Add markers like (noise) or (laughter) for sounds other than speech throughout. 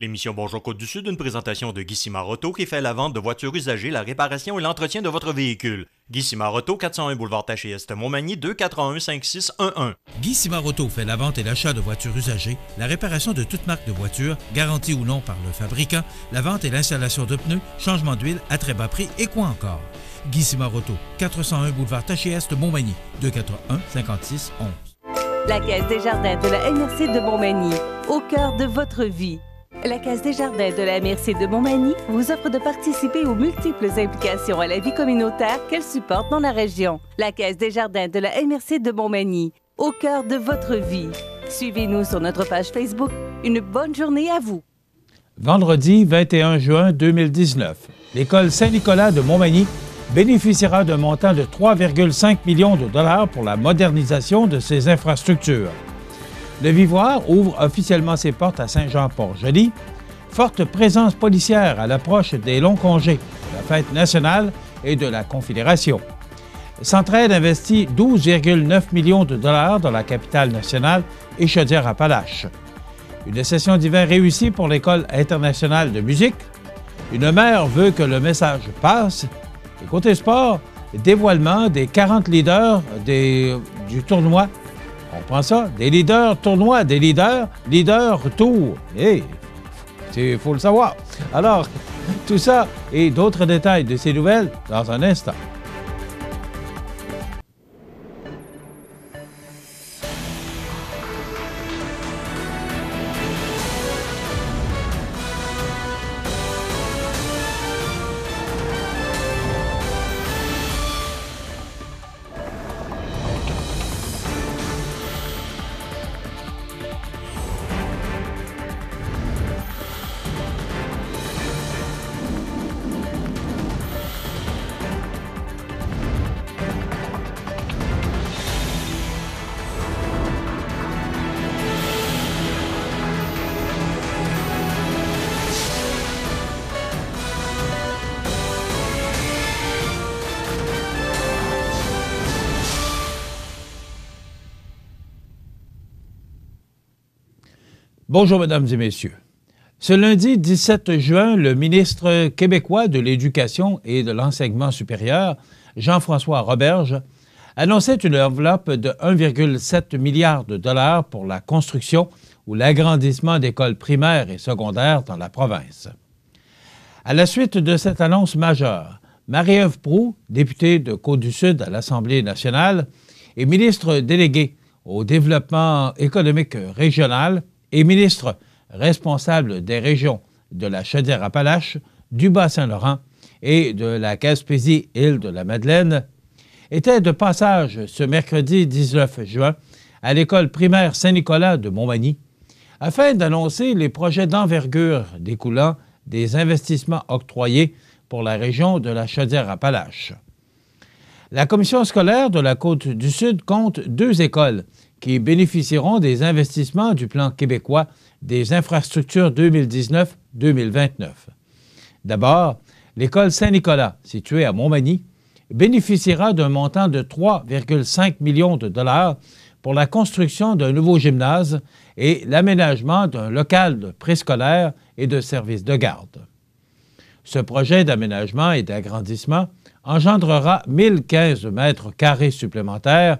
L'émission Bonjour Côte-du-Sud, une présentation de Guy qui fait la vente de voitures usagées, la réparation et l'entretien de votre véhicule. Guy Simaroto, 401 boulevard Taché Est, Montmagny, 281 5611. Guy Simaroto fait la vente et l'achat de voitures usagées, la réparation de toute marque de voiture, garantie ou non par le fabricant, la vente et l'installation de pneus, changement d'huile à très bas prix et quoi encore. Guy 401 boulevard Taché Est, Montmagny, 281 56 11. La Caisse des Jardins de la MRC de Montmagny, au cœur de votre vie. La Caisse des Jardins de la MRC de Montmagny vous offre de participer aux multiples implications à la vie communautaire qu'elle supporte dans la région. La Caisse des Jardins de la MRC de Montmagny, au cœur de votre vie. Suivez-nous sur notre page Facebook. Une bonne journée à vous. Vendredi 21 juin 2019, l'école Saint-Nicolas de Montmagny bénéficiera d'un montant de 3,5 millions de dollars pour la modernisation de ses infrastructures. Le Vivoire ouvre officiellement ses portes à Saint-Jean-Port-Joli. Forte présence policière à l'approche des longs congés, de la fête nationale et de la Confédération. Centraide investit 12,9 millions de dollars dans la capitale nationale et Chaudière-Appalaches. Une session d'hiver réussie pour l'École internationale de musique. Une mère veut que le message passe. Et côté sport, dévoilement des 40 leaders du tournoi on prend ça? Des leaders tournois, des leaders, leaders tour. et eh, il faut le savoir. Alors, (laughs) tout ça et d'autres détails de ces nouvelles dans un instant. Bonjour, mesdames et messieurs. Ce lundi 17 juin, le ministre québécois de l'Éducation et de l'Enseignement supérieur, Jean-François Roberge, annonçait une enveloppe de 1,7 milliard de dollars pour la construction ou l'agrandissement d'écoles primaires et secondaires dans la province. À la suite de cette annonce majeure, Marie-Ève Proux, députée de Côte-du-Sud à l'Assemblée nationale et ministre déléguée au développement économique régional, et ministre responsable des régions de la Chaudière-Appalaches, du Bas-Saint-Laurent et de la caspésie île de la Madeleine, était de passage ce mercredi 19 juin à l'école primaire Saint-Nicolas de Montmagny afin d'annoncer les projets d'envergure découlant des investissements octroyés pour la région de la Chaudière-Appalaches. La commission scolaire de la Côte du Sud compte deux écoles qui bénéficieront des investissements du plan québécois des infrastructures 2019-2029. D'abord, l'école Saint-Nicolas, située à Montmagny, bénéficiera d'un montant de 3,5 millions de dollars pour la construction d'un nouveau gymnase et l'aménagement d'un local de préscolaire et de services de garde. Ce projet d'aménagement et d'agrandissement engendrera 1015 mètres carrés supplémentaires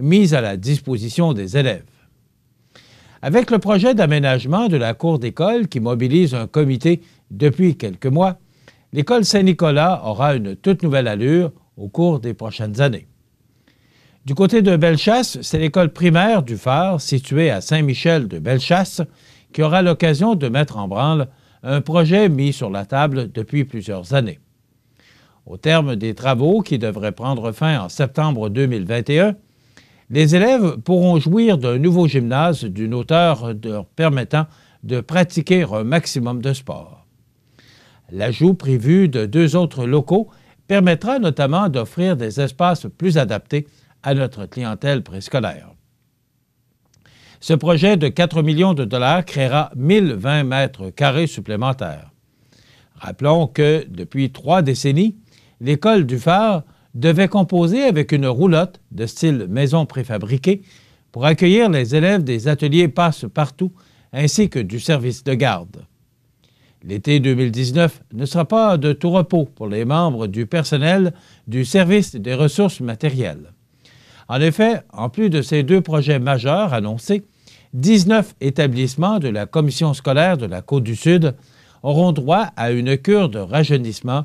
mise à la disposition des élèves. Avec le projet d'aménagement de la cour d'école qui mobilise un comité depuis quelques mois, l'école Saint-Nicolas aura une toute nouvelle allure au cours des prochaines années. Du côté de Bellechasse, c'est l'école primaire du phare située à Saint-Michel de Bellechasse qui aura l'occasion de mettre en branle un projet mis sur la table depuis plusieurs années. Au terme des travaux qui devraient prendre fin en septembre 2021, les élèves pourront jouir d'un nouveau gymnase d'une hauteur leur permettant de pratiquer un maximum de sport. L'ajout prévu de deux autres locaux permettra notamment d'offrir des espaces plus adaptés à notre clientèle préscolaire. Ce projet de 4 millions de dollars créera 1020 mètres carrés supplémentaires. Rappelons que depuis trois décennies, l'école du phare devait composer avec une roulotte de style maison préfabriquée pour accueillir les élèves des ateliers passe-partout ainsi que du service de garde. L'été 2019 ne sera pas de tout repos pour les membres du personnel du service des ressources matérielles. En effet, en plus de ces deux projets majeurs annoncés, 19 établissements de la commission scolaire de la Côte du Sud auront droit à une cure de rajeunissement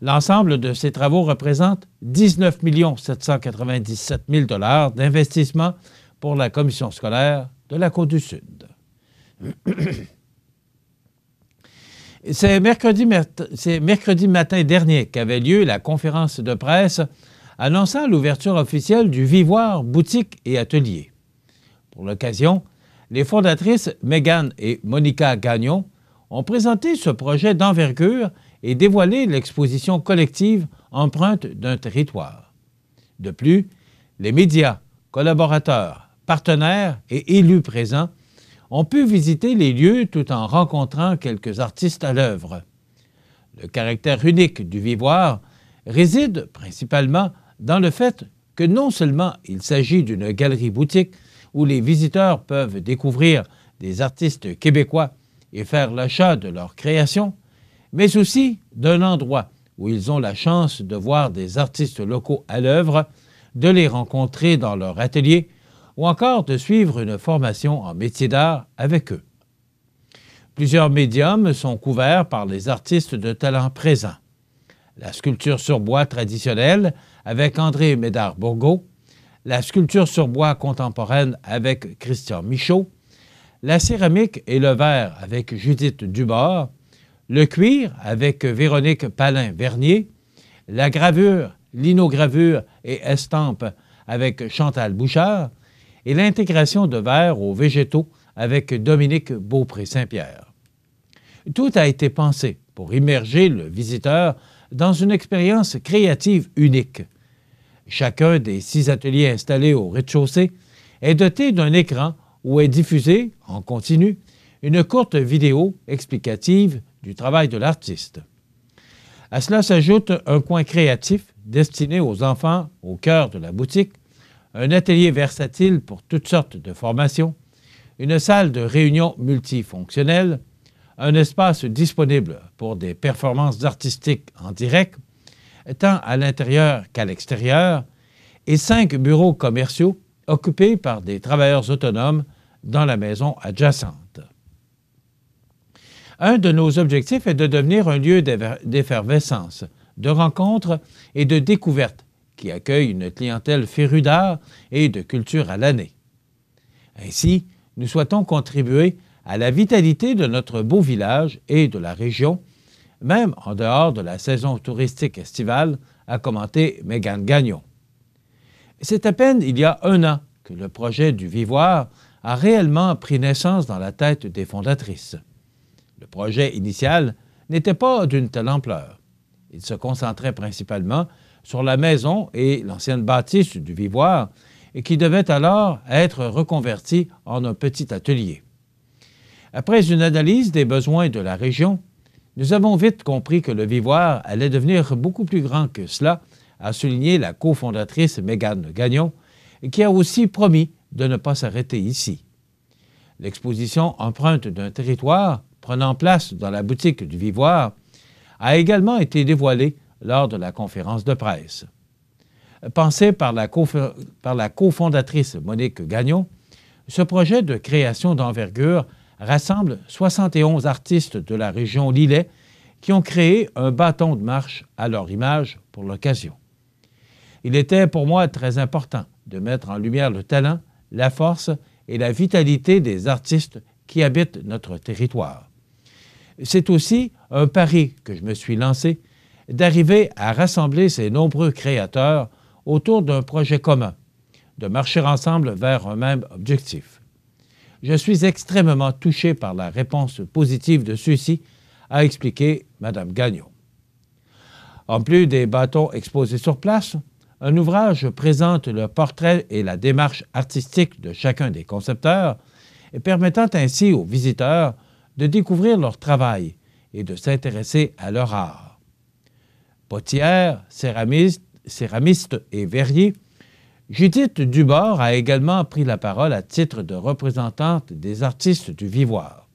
L'ensemble de ces travaux représente 19 797 000 d'investissement pour la commission scolaire de la Côte-du-Sud. (clears throat) C'est mercredi, matin dernier qu'avait lieu la conférence de presse annonçant l'ouverture officielle du Vivoir Boutique et Atelier. Pour l'occasion, les fondatrices Megan et Monica Gagnon ont présenté ce projet d'envergure et dévoiler l'exposition collective empreinte d'un territoire. De plus, les médias, collaborateurs, partenaires et élus présents ont pu visiter les lieux tout en rencontrant quelques artistes à l'œuvre. Le caractère unique du Vivoir réside principalement dans le fait que non seulement il s'agit d'une galerie-boutique où les visiteurs peuvent découvrir des artistes québécois et faire l'achat de leurs créations, mais aussi d'un endroit où ils ont la chance de voir des artistes locaux à l'œuvre, de les rencontrer dans leur atelier ou encore de suivre une formation en métier d'art avec eux. Plusieurs médiums sont couverts par les artistes de talent présents. La sculpture sur bois traditionnelle avec André Médard-Bourgault, la sculpture sur bois contemporaine avec Christian Michaud, la céramique et le verre avec Judith Dubord, le cuir avec Véronique Palin-Vernier, la gravure, linogravure et estampe avec Chantal Bouchard, et l'intégration de verre aux végétaux avec Dominique Beaupré-Saint-Pierre. Tout a été pensé pour immerger le visiteur dans une expérience créative unique. Chacun des six ateliers installés au rez-de-chaussée est doté d'un écran où est diffusée, en continu, une courte vidéo explicative du travail de l'artiste. À cela s'ajoute un coin créatif destiné aux enfants au cœur de la boutique, un atelier versatile pour toutes sortes de formations, une salle de réunion multifonctionnelle, un espace disponible pour des performances artistiques en direct, tant à l'intérieur qu'à l'extérieur, et cinq bureaux commerciaux occupés par des travailleurs autonomes dans la maison adjacente. Un de nos objectifs est de devenir un lieu d'effervescence, de rencontres et de découvertes qui accueille une clientèle férue d'art et de culture à l'année. Ainsi, nous souhaitons contribuer à la vitalité de notre beau village et de la région, même en dehors de la saison touristique estivale, a commenté Megan Gagnon. C'est à peine il y a un an que le projet du Vivoire a réellement pris naissance dans la tête des fondatrices. Le projet initial n'était pas d'une telle ampleur. Il se concentrait principalement sur la maison et l'ancienne bâtisse du vivoire, et qui devait alors être reconvertie en un petit atelier. Après une analyse des besoins de la région, nous avons vite compris que le vivoire allait devenir beaucoup plus grand que cela, a souligné la cofondatrice Mégane Gagnon, qui a aussi promis de ne pas s'arrêter ici. L'exposition empreinte d'un territoire prenant place dans la boutique du Vivoire a également été dévoilé lors de la conférence de presse. Pensé par la, par la cofondatrice Monique Gagnon, ce projet de création d'envergure rassemble 71 artistes de la région Lillet qui ont créé un bâton de marche à leur image pour l'occasion. Il était pour moi très important de mettre en lumière le talent, la force et la vitalité des artistes qui habitent notre territoire c'est aussi un pari que je me suis lancé d'arriver à rassembler ces nombreux créateurs autour d'un projet commun, de marcher ensemble vers un même objectif. Je suis extrêmement touché par la réponse positive de ceux-ci, a expliqué Mme Gagnon. En plus des bâtons exposés sur place, un ouvrage présente le portrait et la démarche artistique de chacun des concepteurs, permettant ainsi aux visiteurs de découvrir leur travail et de s'intéresser à leur art. Potière, céramiste, céramiste et verrier, Judith Dubord a également pris la parole à titre de représentante des artistes du Vivoire.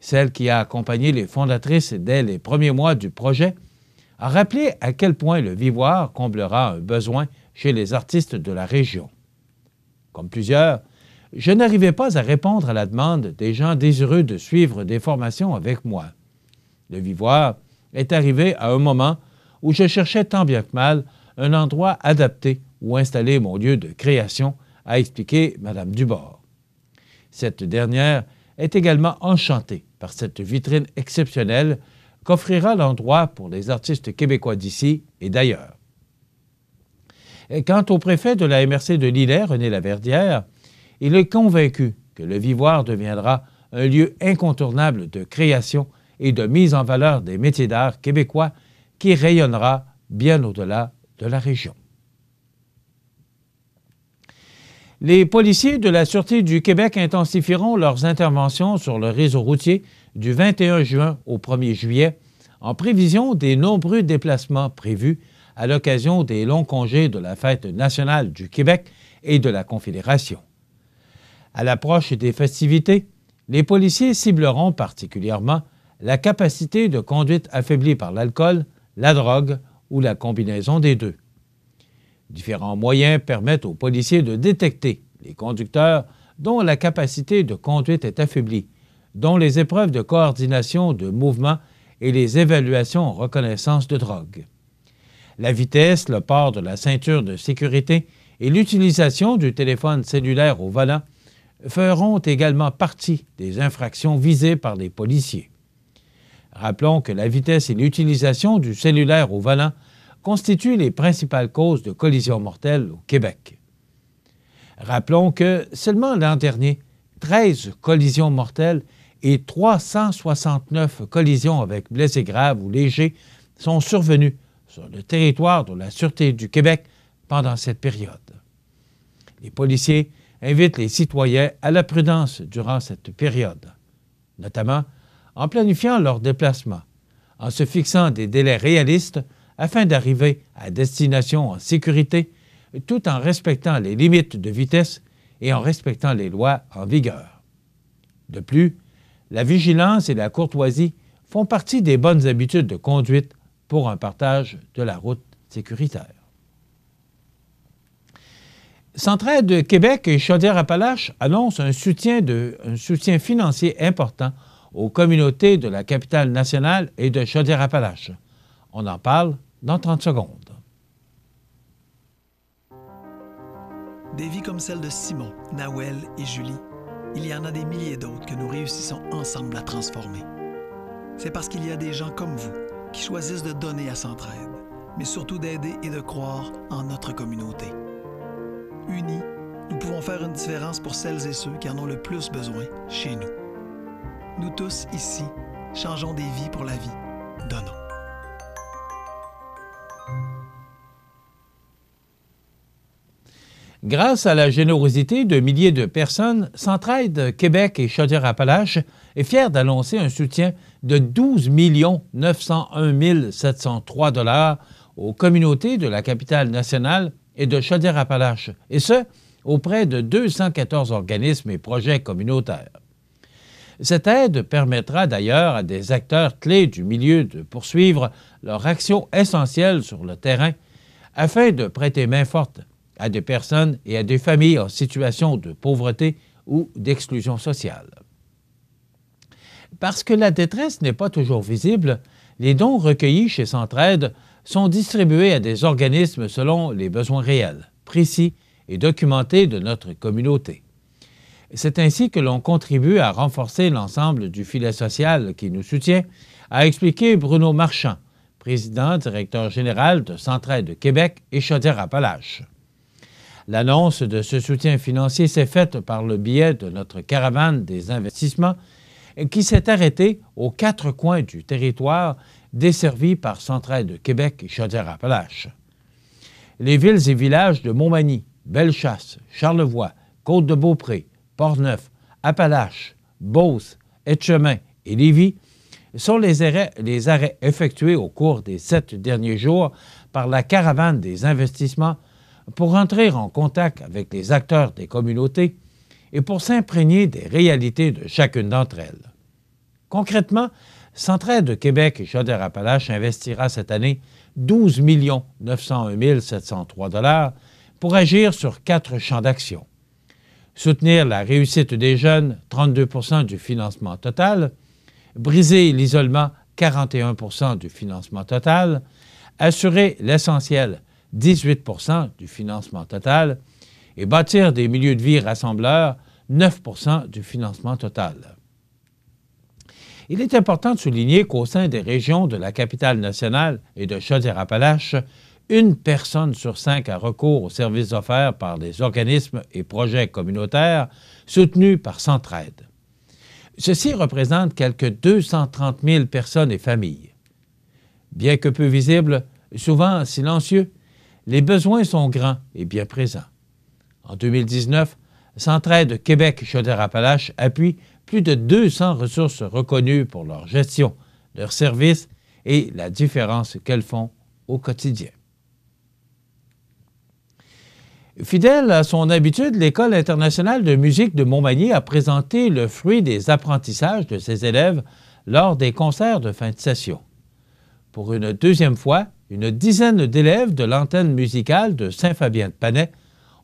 Celle qui a accompagné les fondatrices dès les premiers mois du projet a rappelé à quel point le Vivoire comblera un besoin chez les artistes de la région. Comme plusieurs, je n'arrivais pas à répondre à la demande des gens désireux de suivre des formations avec moi. Le vivoire est arrivé à un moment où je cherchais tant bien que mal un endroit adapté où installer mon lieu de création, a expliqué Mme Dubord. Cette dernière est également enchantée par cette vitrine exceptionnelle qu'offrira l'endroit pour les artistes québécois d'ici et d'ailleurs. Quant au préfet de la MRC de Lillet, René Laverdière, il est convaincu que le Vivoire deviendra un lieu incontournable de création et de mise en valeur des métiers d'art québécois qui rayonnera bien au-delà de la région. Les policiers de la Sûreté du Québec intensifieront leurs interventions sur le réseau routier du 21 juin au 1er juillet en prévision des nombreux déplacements prévus à l'occasion des longs congés de la Fête nationale du Québec et de la Confédération. À l'approche des festivités, les policiers cibleront particulièrement la capacité de conduite affaiblie par l'alcool, la drogue ou la combinaison des deux. Différents moyens permettent aux policiers de détecter les conducteurs dont la capacité de conduite est affaiblie, dont les épreuves de coordination de mouvement et les évaluations en reconnaissance de drogue. La vitesse, le port de la ceinture de sécurité et l'utilisation du téléphone cellulaire au volant feront également partie des infractions visées par les policiers. Rappelons que la vitesse et l'utilisation du cellulaire au volant constituent les principales causes de collisions mortelles au Québec. Rappelons que seulement l'an dernier, 13 collisions mortelles et 369 collisions avec blessés graves ou légers sont survenues sur le territoire de la Sûreté du Québec pendant cette période. Les policiers invite les citoyens à la prudence durant cette période, notamment en planifiant leurs déplacements, en se fixant des délais réalistes afin d'arriver à destination en sécurité, tout en respectant les limites de vitesse et en respectant les lois en vigueur. De plus, la vigilance et la courtoisie font partie des bonnes habitudes de conduite pour un partage de la route sécuritaire. Centraide Québec et Chaudière-Appalaches annoncent un soutien, financier important aux communautés de la capitale nationale et de Chaudière-Appalaches. On en parle dans 30 secondes. Des vies comme celle de Simon, Nawel et Julie, il y en a des milliers d'autres que nous réussissons ensemble à transformer. C'est parce qu'il y a des gens comme vous qui choisissent de donner à Centraide, mais surtout d'aider et de croire en notre communauté unis, nous pouvons faire une différence pour celles et ceux qui en ont le plus besoin chez nous. Nous tous ici, changeons des vies pour la vie. Donnons. Grâce à la générosité de milliers de personnes, Centraide Québec et Chaudière-Appalaches est fier d'annoncer un soutien de 12 901 703 dollars aux communautés de la capitale nationale et de Chaudière-Appalaches, et ce, auprès de 214 organismes et projets communautaires. Cette aide permettra d'ailleurs à des acteurs clés du milieu de poursuivre leur action essentielle sur le terrain afin de prêter main forte à des personnes et à des familles en situation de pauvreté ou d'exclusion sociale. Parce que la détresse n'est pas toujours visible, les dons recueillis chez Centraide sont distribués à des organismes selon les besoins réels, précis et documentés de notre communauté. C'est ainsi que l'on contribue à renforcer l'ensemble du filet social qui nous soutient, a expliqué Bruno Marchand, président directeur général de Centraide Québec et Chaudière-Appalaches. L'annonce de ce soutien financier s'est faite par le biais de notre caravane des investissements qui s'est arrêtée aux quatre coins du territoire desservis par centrales de Québec et Chaudière-Appalaches. Les villes et villages de Montmagny, Bellechasse, Charlevoix, Côte-de-Beaupré, Portneuf, Appalaches, Beauce, Etchemin et Lévis sont les arrêts effectués au cours des sept derniers jours par la caravane des investissements pour entrer en contact avec les acteurs des communautés et pour s'imprégner des réalités de chacune d'entre elles. Concrètement, Centraide Québec et Chaudière-Appalaches investira cette année 12 901 703 pour agir sur quatre champs d'action. Soutenir la réussite des jeunes, 32 du financement total. Briser l'isolement, 41 du financement total. Assurer l'essentiel, 18 du financement total. Et bâtir des milieux de vie rassembleurs, 9 du financement total. Il est important de souligner qu'au sein des régions de la capitale nationale et de Chaudière-Appalaches, une personne sur cinq a recours aux services offerts par des organismes et projets communautaires soutenus par Centraide. Ceci représente quelque 230 000 personnes et familles. Bien que peu visibles, souvent silencieux, les besoins sont grands et bien présents. En 2019, Centraide Québec-Chaudière-Appalaches appuie plus de 200 ressources reconnues pour leur gestion, leurs services et la différence qu'elles font au quotidien. Fidèle à son habitude, l'École internationale de musique de Montmagny a présenté le fruit des apprentissages de ses élèves lors des concerts de fin de session. Pour une deuxième fois, une dizaine d'élèves de l'antenne musicale de Saint-Fabien-de-Panay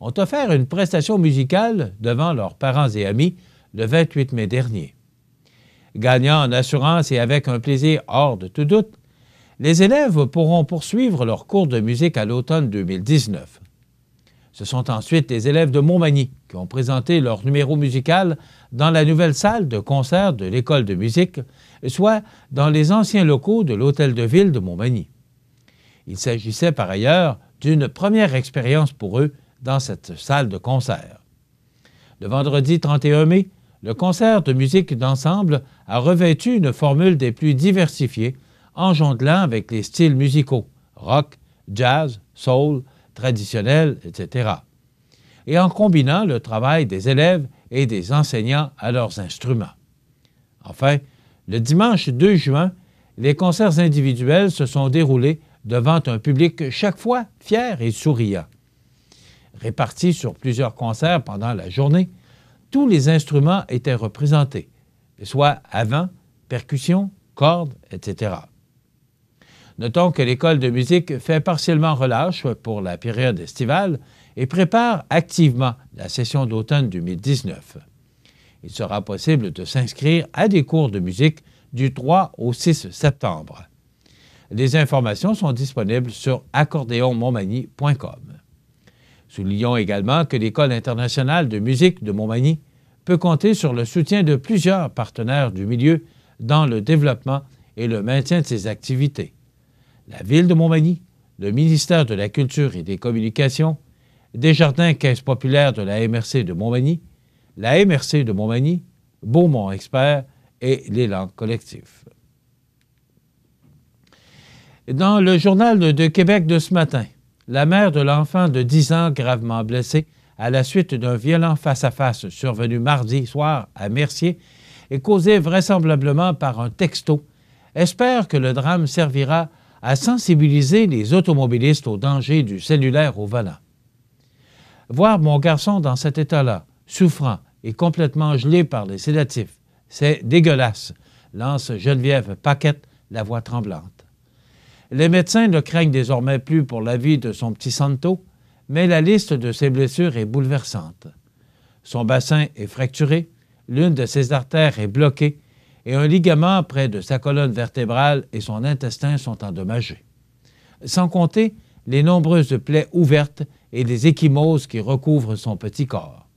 ont offert une prestation musicale devant leurs parents et amis le 28 mai dernier. Gagnant en assurance et avec un plaisir hors de tout doute, les élèves pourront poursuivre leur cours de musique à l'automne 2019. Ce sont ensuite les élèves de Montmagny qui ont présenté leur numéro musical dans la nouvelle salle de concert de l'école de musique, soit dans les anciens locaux de l'hôtel de ville de Montmagny. Il s'agissait par ailleurs d'une première expérience pour eux dans cette salle de concert. Le vendredi 31 mai, le concert de musique d'ensemble a revêtu une formule des plus diversifiées, en jonglant avec les styles musicaux rock, jazz, soul, traditionnel, etc. et en combinant le travail des élèves et des enseignants à leurs instruments. Enfin, le dimanche 2 juin, les concerts individuels se sont déroulés devant un public chaque fois fier et souriant. Répartis sur plusieurs concerts pendant la journée, tous les instruments étaient représentés, soit avant, percussion, cordes, etc. Notons que l'école de musique fait partiellement relâche pour la période estivale et prépare activement la session d'automne 2019. Il sera possible de s'inscrire à des cours de musique du 3 au 6 septembre. Les informations sont disponibles sur accordéonmontmagny.com. Soulignons également que l'École internationale de musique de Montmagny peut compter sur le soutien de plusieurs partenaires du milieu dans le développement et le maintien de ses activités. La Ville de Montmagny, le ministère de la Culture et des Communications, des Jardins Caisse populaire de la MRC de Montmagny, la MRC de Montmagny, Beaumont Expert et l'élan collectif. Dans le journal de Québec de ce matin, la mère de l'enfant de 10 ans gravement blessé à la suite d'un violent face-à-face survenu mardi soir à Mercier et causé vraisemblablement par un texto, espère que le drame servira à sensibiliser les automobilistes au danger du cellulaire au volant. Voir mon garçon dans cet état-là, souffrant et complètement gelé par les sédatifs, c'est dégueulasse, lance Geneviève Paquette, la voix tremblante. Les médecins ne craignent désormais plus pour la vie de son petit Santo, mais la liste de ses blessures est bouleversante. Son bassin est fracturé, l'une de ses artères est bloquée et un ligament près de sa colonne vertébrale et son intestin sont endommagés. Sans compter les nombreuses plaies ouvertes et les échymoses qui recouvrent son petit corps.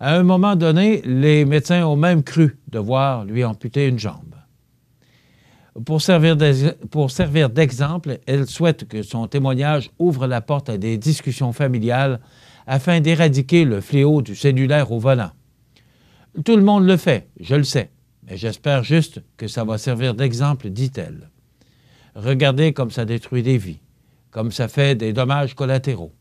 À un moment donné, les médecins ont même cru devoir lui amputer une jambe. Pour servir d'exemple, elle souhaite que son témoignage ouvre la porte à des discussions familiales afin d'éradiquer le fléau du cellulaire au volant. Tout le monde le fait, je le sais, mais j'espère juste que ça va servir d'exemple, dit-elle. Regardez comme ça détruit des vies, comme ça fait des dommages collatéraux.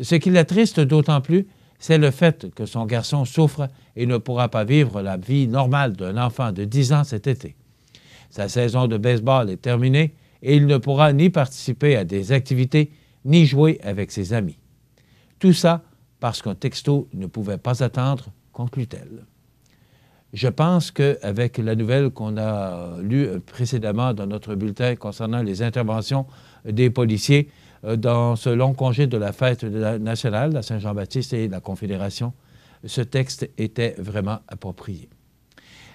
Ce qui triste d'autant plus, c'est le fait que son garçon souffre et ne pourra pas vivre la vie normale d'un enfant de 10 ans cet été. Sa saison de baseball est terminée et il ne pourra ni participer à des activités ni jouer avec ses amis. Tout ça parce qu'un texto ne pouvait pas attendre, conclut-elle. Je pense qu'avec la nouvelle qu'on a lue précédemment dans notre bulletin concernant les interventions des policiers euh, dans ce long congé de la fête nationale la Saint-Jean-Baptiste et la Confédération, ce texte était vraiment approprié.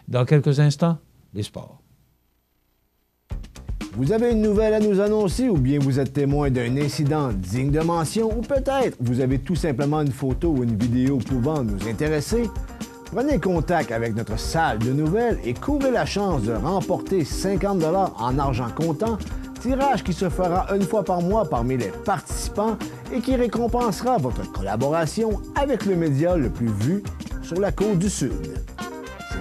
Dans quelques instants, les sports. Vous avez une nouvelle à nous annoncer ou bien vous êtes témoin d'un incident digne de mention ou peut-être vous avez tout simplement une photo ou une vidéo pouvant nous intéresser? Prenez contact avec notre salle de nouvelles et couvrez la chance de remporter 50 en argent comptant, tirage qui se fera une fois par mois parmi les participants et qui récompensera votre collaboration avec le média le plus vu sur la côte du Sud.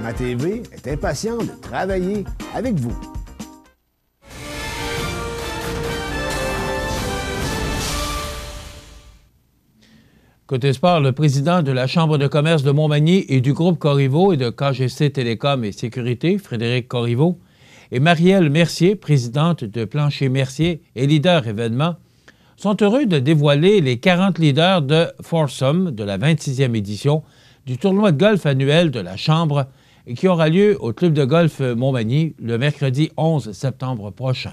ma TV est impatient de travailler avec vous. Côté sport, le président de la Chambre de commerce de Montmagny et du groupe Corriveau et de KGC Télécom et Sécurité, Frédéric Corriveau, et Marielle Mercier, présidente de Plancher Mercier et leader événement, sont heureux de dévoiler les 40 leaders de Foursome de la 26e édition du tournoi de golf annuel de la Chambre qui aura lieu au club de golf Montmagny le mercredi 11 septembre prochain.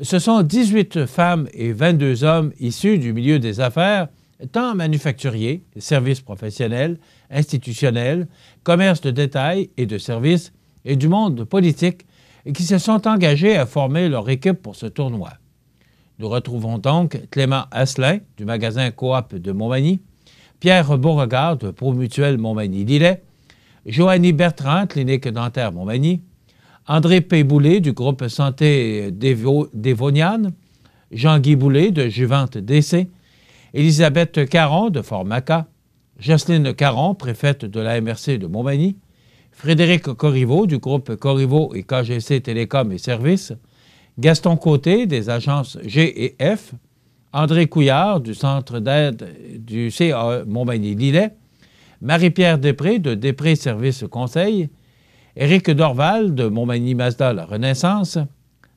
Ce sont 18 femmes et 22 hommes issus du milieu des affaires tant manufacturiers, services professionnels, institutionnels, commerces de détail et de services, et du monde politique, qui se sont engagés à former leur équipe pour ce tournoi. Nous retrouvons donc Clément Asselin du magasin Coop de Montmagny, Pierre Beauregard de Promutuel Montmagny-Lillet, Joanie Bertrand, clinique dentaire Montmagny, André P. du groupe Santé Dévoniane, Jean-Guy Boulet de Juvente DC, Elisabeth Caron de Formaca, Jocelyne Caron, préfète de la MRC de Montmagny, Frédéric Corriveau du groupe Corriveau et KGC Télécom et Services, Gaston Côté des agences G et F, André Couillard du centre d'aide du CA e Montmagny-Lillet, Marie-Pierre Després de Després Services Conseil, Éric Dorval de Montmagny Mazda La Renaissance,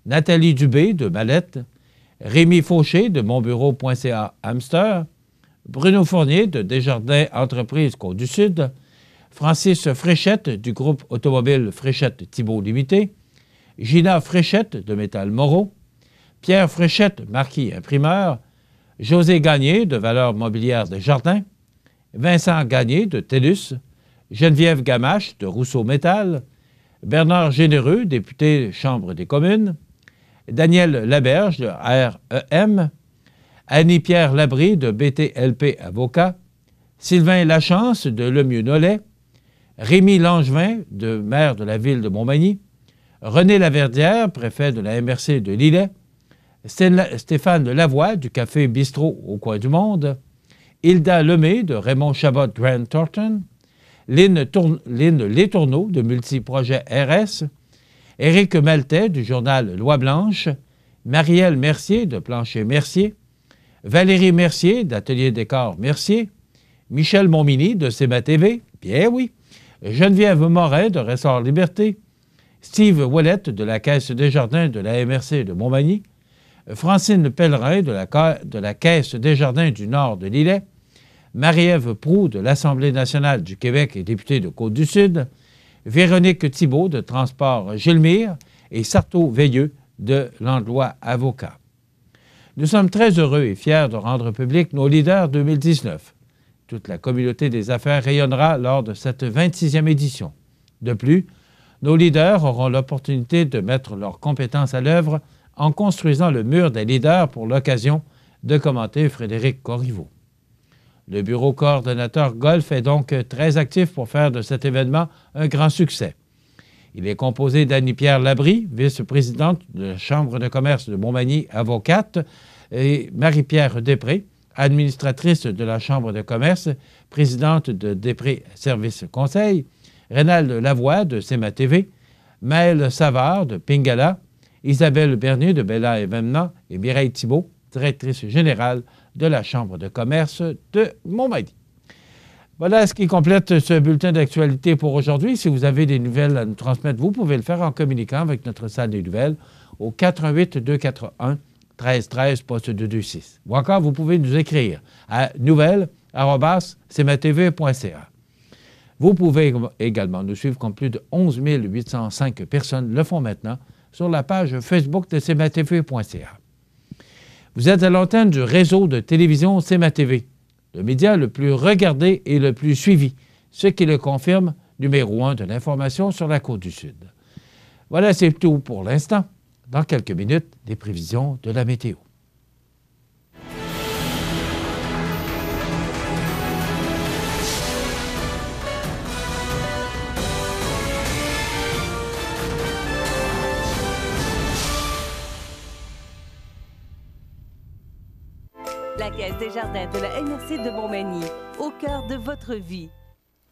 Nathalie Dubé de Mallette, Rémi Fauché de monbureau.ca Hamster, Bruno Fournier de Desjardins Entreprises Côte du Sud, Francis Fréchette du groupe automobile Fréchette Thibault Limité, Gina Fréchette de Métal Moreau, Pierre Fréchette, marquis imprimeur, José Gagné de Valeurs mobilières des Jardins, Vincent Gagné de TELUS, Geneviève Gamache de Rousseau Métal, Bernard Généreux, député Chambre des communes, Daniel Laberge de REM, Annie-Pierre Labrie de BTLP Avocat, Sylvain Lachance de Lemieux-Nollet, Rémi Langevin de maire de la ville de Montmagny, René Laverdière, préfet de la MRC de Lillet, Stéphane Lavoie du Café Bistrot au coin du monde, Hilda Lemay de Raymond Chabot Grand Thornton, Lynn, Létourneau, Letourneau de Multiprojet RS, Éric Maltais du journal Loi Blanche, Marielle Mercier de Plancher Mercier, Valérie Mercier d'Atelier Décor Mercier, Michel Montminy, de CMA TV, bien oui, Geneviève Morin de Ressort Liberté, Steve Ouellette de la Caisse des Jardins de la MRC de Montmagny, Francine Pellerin de la, Caisse des Caisse du Nord de Lillet, Marie-Ève Proux de l'Assemblée nationale du Québec et députée de Côte-du-Sud, Véronique Thibault de Transport Gilmire et Sarto Veilleux de l'Endroit Avocat. Nous sommes très heureux et fiers de rendre public nos leaders 2019. Toute la communauté des affaires rayonnera lors de cette 26e édition. De plus, nos leaders auront l'opportunité de mettre leurs compétences à l'œuvre en construisant le mur des leaders pour l'occasion de commenter Frédéric Corriveau. Le bureau coordonnateur golf est donc très actif pour faire de cet événement un grand succès. Il est composé d'Annie-Pierre Labry, vice-présidente de la Chambre de commerce de Montmagny, avocate, et Marie-Pierre Després, administratrice de la Chambre de commerce, présidente de Després services Conseil, Rénal Lavoie de SEMA TV, Maëlle Savard de Pingala, Isabelle Bernier de Bella Vemna et Mireille Thibault, directrice générale de la Chambre de commerce de Montmagny. Voilà ce qui complète ce bulletin d'actualité pour aujourd'hui. Si vous avez des nouvelles à nous transmettre, vous pouvez le faire en communiquant avec notre salle des nouvelles au 88 241 1313 poste 226. Ou encore, vous pouvez nous écrire à nouvelles@cmatv.ca. Vous pouvez également nous suivre comme plus de 11 805 personnes le font maintenant sur la page Facebook de cmatv.ca. Vous êtes à l'antenne du réseau de télévision TV, le média le plus regardé et le plus suivi, ce qui le confirme numéro un de l'information sur la côte du Sud. Voilà, c'est tout pour l'instant. Dans quelques minutes, des prévisions de la météo. jardin de la MRC de Montmagny, au cœur de votre vie.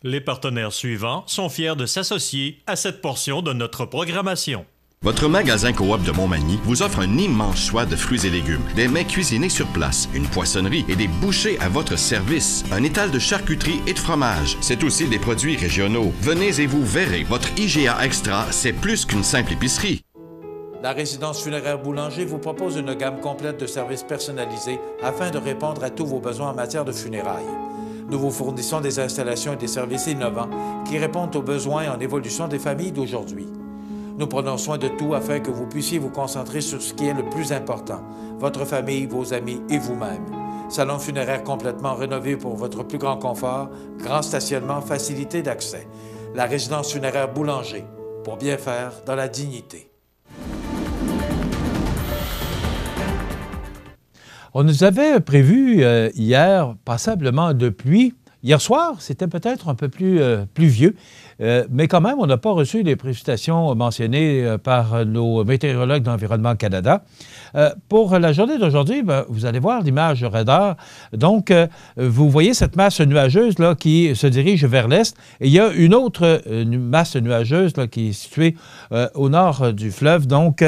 Les partenaires suivants sont fiers de s'associer à cette portion de notre programmation. Votre magasin Coop de Montmagny vous offre un immense choix de fruits et légumes, des mets cuisinés sur place, une poissonnerie et des bouchées à votre service, un étal de charcuterie et de fromage. C'est aussi des produits régionaux. Venez et vous verrez, votre IGA Extra, c'est plus qu'une simple épicerie. La résidence funéraire Boulanger vous propose une gamme complète de services personnalisés afin de répondre à tous vos besoins en matière de funérailles. Nous vous fournissons des installations et des services innovants qui répondent aux besoins en évolution des familles d'aujourd'hui. Nous prenons soin de tout afin que vous puissiez vous concentrer sur ce qui est le plus important, votre famille, vos amis et vous-même. Salon funéraire complètement rénové pour votre plus grand confort, grand stationnement, facilité d'accès. La résidence funéraire Boulanger, pour bien faire dans la dignité. On nous avait prévu euh, hier passablement de pluie. Hier soir, c'était peut-être un peu plus euh, pluvieux, euh, mais quand même, on n'a pas reçu les précipitations mentionnées par nos météorologues d'Environnement Canada. Euh, pour la journée d'aujourd'hui, ben, vous allez voir l'image radar. Donc, euh, vous voyez cette masse nuageuse là, qui se dirige vers l'est. il y a une autre euh, masse nuageuse qui est située au nord du fleuve. Donc,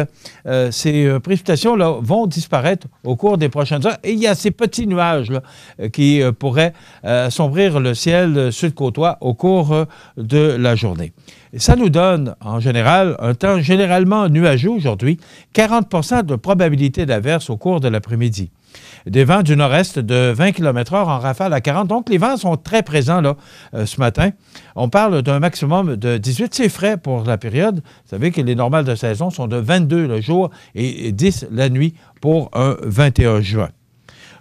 ces précipitations là, vont disparaître au cours des prochaines heures. Et il y a ces petits nuages là, qui pourraient assombrir le ciel sud-côtois au cours de la journée. Et ça nous donne, en général, un temps généralement nuageux aujourd'hui, 40 de probabilité d'averse au cours de l'après-midi. Des vents du nord-est de 20 km/h en rafale à 40. Donc, les vents sont très présents là, euh, ce matin. On parle d'un maximum de 18. C'est frais pour la période. Vous savez que les normales de saison sont de 22 le jour et 10 la nuit pour un 21 juin.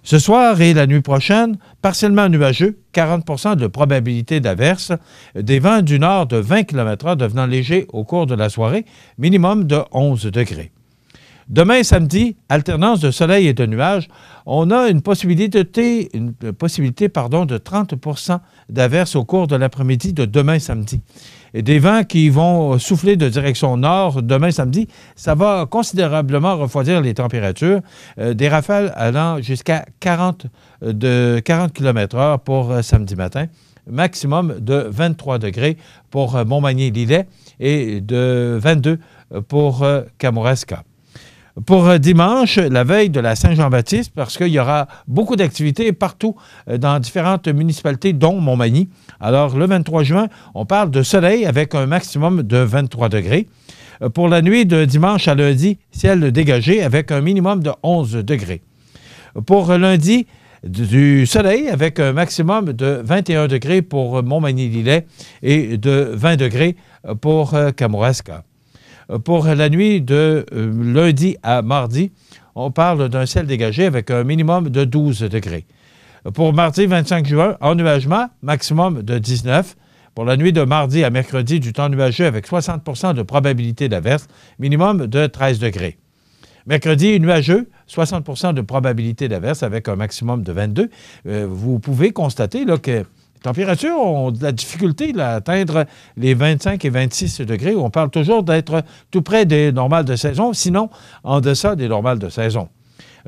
Ce soir et la nuit prochaine, partiellement nuageux, 40 de probabilité d'averse, des vents du nord de 20 km/h devenant légers au cours de la soirée, minimum de 11 degrés. Demain samedi, alternance de soleil et de nuages, on a une possibilité, de 30 d'averse au cours de l'après-midi de demain samedi des vents qui vont souffler de direction nord demain samedi. Ça va considérablement refroidir les températures. Euh, des rafales allant jusqu'à 40, euh, de 40 km h pour euh, samedi matin. Maximum de 23 degrés pour Montmagny-Lillet et de 22 pour Kamouraska pour euh, dimanche, la veille de la Saint-Jean-Baptiste, parce qu'il y aura beaucoup d'activités partout euh, dans différentes municipalités, dont Montmagny. Alors, le 23 juin, on parle de soleil avec un maximum de 23 degrés. Euh, pour la nuit de dimanche à lundi, ciel dégagé avec un minimum de 11 degrés. Pour lundi, du soleil avec un maximum de 21 degrés pour Montmagny-Lillet et de 20 degrés pour Kamouraska pour la nuit de euh, lundi à mardi, on parle d'un ciel dégagé avec un minimum de 12 degrés. Pour mardi 25 juin, ennuagement, maximum de 19. Pour la nuit de mardi à mercredi, du temps nuageux avec 60 de probabilité d'averse, minimum de 13 degrés. Mercredi, nuageux, 60 de probabilité d'averse avec un maximum de 22. Euh, vous pouvez constater là, que Température, on a la difficulté d'atteindre les 25 et 26 degrés. On parle toujours d'être tout près des normales de saison, sinon en deçà des normales de saison.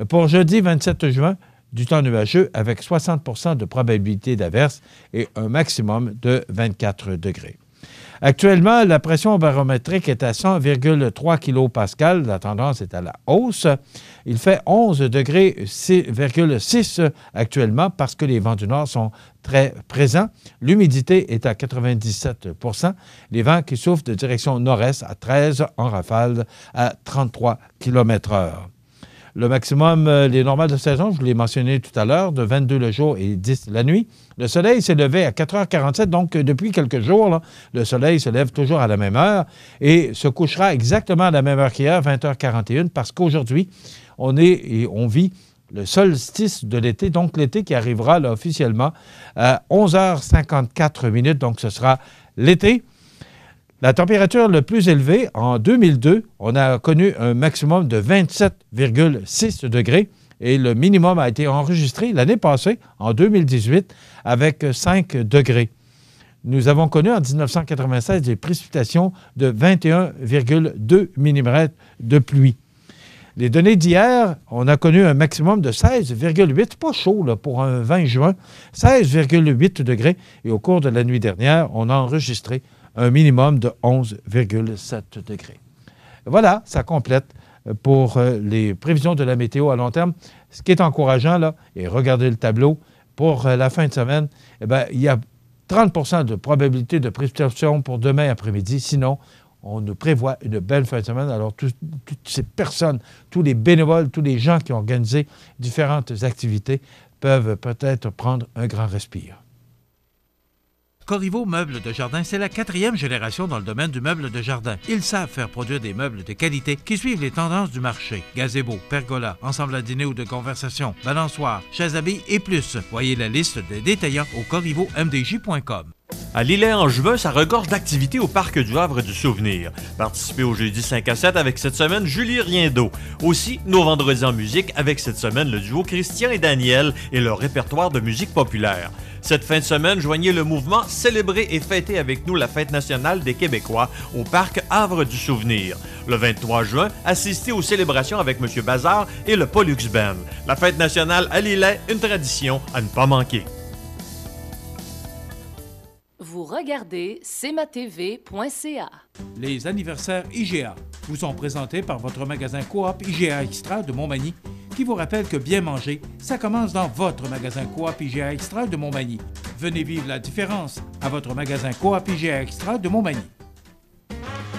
Pour jeudi 27 juin, du temps nuageux avec 60 de probabilité d'averse et un maximum de 24 degrés. Actuellement, la pression barométrique est à 100,3 kPa. La tendance est à la hausse. Il fait 11 degrés actuellement parce que les vents du nord sont très présents. L'humidité est à 97 Les vents qui souffrent de direction nord-est à 13 en rafale à 33 km/h. Le maximum, euh, les normales de saison, je vous l'ai mentionné tout à l'heure, de 22 le jour et 10 la nuit. Le soleil s'est levé à 4h47, donc euh, depuis quelques jours, le soleil se lève toujours à la même heure et se couchera exactement à la même heure qu'hier, 20h41, parce qu'aujourd'hui, on est et on vit le solstice de l'été, donc l'été qui arrivera officiellement à 11h54 minutes, donc ce sera l'été. La température la plus élevée, en 2002, on a connu un maximum de 27,6 degrés et le minimum a été enregistré l'année passée, en 2018, avec 5 degrés. Nous avons connu en 1996 des précipitations de 21,2 mm de pluie. Les données d'hier, on a connu un maximum de 16,8, pas chaud pour un 20 juin, 16,8 degrés. Et au cours de la nuit dernière, on a enregistré un minimum de 11,7 degrés. Voilà, ça complète euh, pour euh, les prévisions de la météo à long terme. Ce qui est encourageant, là, et regardez le tableau, pour euh, la fin de semaine, eh ben, il y a 30 de probabilité de précipitation pour demain après-midi. Sinon, on nous prévoit une belle fin de semaine. Alors, toutes ces personnes, tous les bénévoles, tous les gens qui ont organisé différentes activités peuvent peut-être prendre un grand respire. Corriveau Meubles de Jardin, c'est la quatrième génération dans le domaine du meuble de jardin. Ils savent faire produire des meubles de qualité qui suivent les tendances du marché. Gazebo, pergola, ensemble à dîner ou de conversation, balançoire, chaises à billes et plus. Voyez la liste des détaillants au corriveau-mdj.com. À Lillet en juin, ça regorge d'activités au Parc du Havre du Souvenir. Participez au jeudi 5 à 7 avec cette semaine Julie Riendeau. Aussi, nos vendredis en musique avec cette semaine le duo Christian et Daniel et leur répertoire de musique populaire. Cette fin de semaine, joignez le mouvement Célébrer et fêter avec nous la fête nationale des Québécois au Parc Havre du Souvenir. Le 23 juin, assistez aux célébrations avec M. Bazar et le Pollux Band. La fête nationale à Lillet, une tradition à ne pas manquer regardez cmatv.ca. Les anniversaires IGA vous sont présentés par votre magasin Coop IGA Extra de Montmagny qui vous rappelle que bien manger, ça commence dans votre magasin Coop IGA Extra de Montmagny. Venez vivre la différence à votre magasin Coop IGA Extra de Montmagny.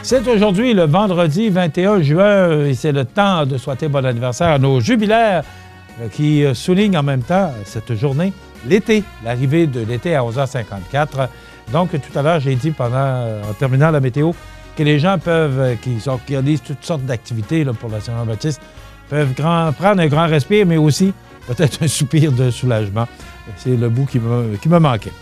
C'est aujourd'hui le vendredi 21 juin et c'est le temps de souhaiter bon anniversaire à nos jubilaires euh, qui euh, soulignent en même temps cette journée l'été, l'arrivée de l'été à 11h54. Donc, tout à l'heure, j'ai dit pendant, euh, en terminant la météo, que les gens peuvent, euh, qui organisent toutes sortes d'activités pour la Saint-Jean-Baptiste, peuvent prendre un grand respire, mais aussi peut-être un soupir de soulagement. C'est le bout qui me, qui me manquait.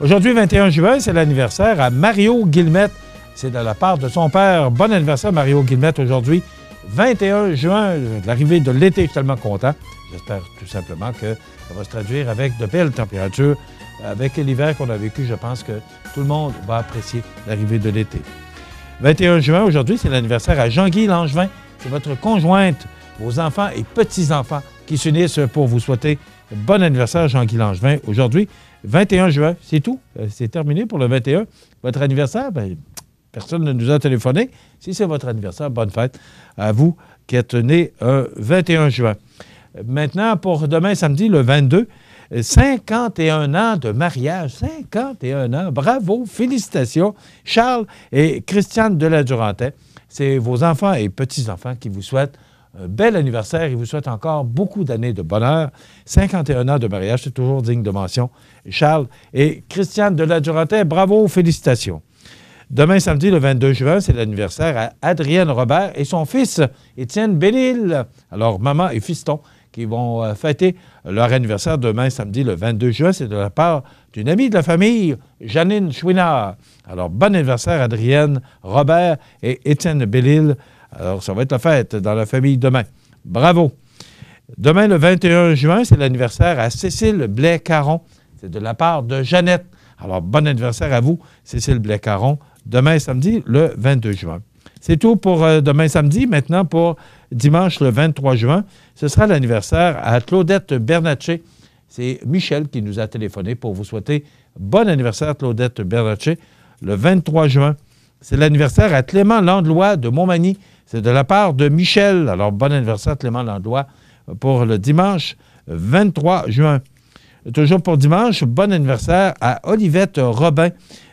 Aujourd'hui, 21 juin, c'est l'anniversaire à Mario Guillemette. C'est de la part de son père. Bon anniversaire, Mario Guillemette, aujourd'hui. 21 juin, euh, l'arrivée de l'été, je suis tellement content. J'espère tout simplement que ça va se traduire avec de belles températures avec l'hiver qu'on a vécu, je pense que tout le monde va apprécier l'arrivée de l'été. 21 juin, aujourd'hui, c'est l'anniversaire à Jean-Guy Langevin. C'est votre conjointe, vos enfants et petits-enfants qui s'unissent pour vous souhaiter bon anniversaire, Jean-Guy Langevin. Aujourd'hui, 21 juin, c'est tout. Euh, c'est terminé pour le 21. Votre anniversaire, ben, personne ne nous a téléphoné. Si c'est votre anniversaire, bonne fête à vous qui êtes né euh, un 21 juin. Maintenant, pour demain, samedi, le 22, 51 ans de mariage, 51 ans. Bravo, félicitations, Charles et Christiane de la Durantais, C'est vos enfants et petits-enfants qui vous souhaitent un bel anniversaire et vous souhaitent encore beaucoup d'années de bonheur. 51 ans de mariage, c'est toujours digne de mention. Charles et Christiane de la Durantais, bravo, félicitations. Demain, samedi, le 22 juin, c'est l'anniversaire à Adrienne Robert et son fils, Étienne Bénil. Alors, maman et fiston, qui vont euh, fêter leur anniversaire demain, samedi, le 22 juin. C'est de la part d'une amie de la famille, Janine Chouinard. Alors, bon anniversaire, Adrienne, Robert et Étienne Bellil. Alors, ça va être la fête dans la famille demain. Bravo! Demain, le 21 juin, c'est l'anniversaire à Cécile Blais-Caron. C'est de la part de Jeannette. Alors, bon anniversaire à vous, Cécile Blais-Caron, demain samedi, le 22 juin. C'est tout pour euh, demain samedi. Maintenant, pour dimanche le 23 juin. Ce sera l'anniversaire à Claudette Bernatchez. C'est Michel qui nous a téléphoné pour vous souhaiter bon anniversaire, Claudette Bernatchez, le 23 juin. C'est l'anniversaire à Clément Landlois de Montmagny. C'est de la part de Michel. Alors, bon anniversaire, Clément Landlois, pour le dimanche 23 juin. Toujours pour dimanche, bon anniversaire à Olivette Robin,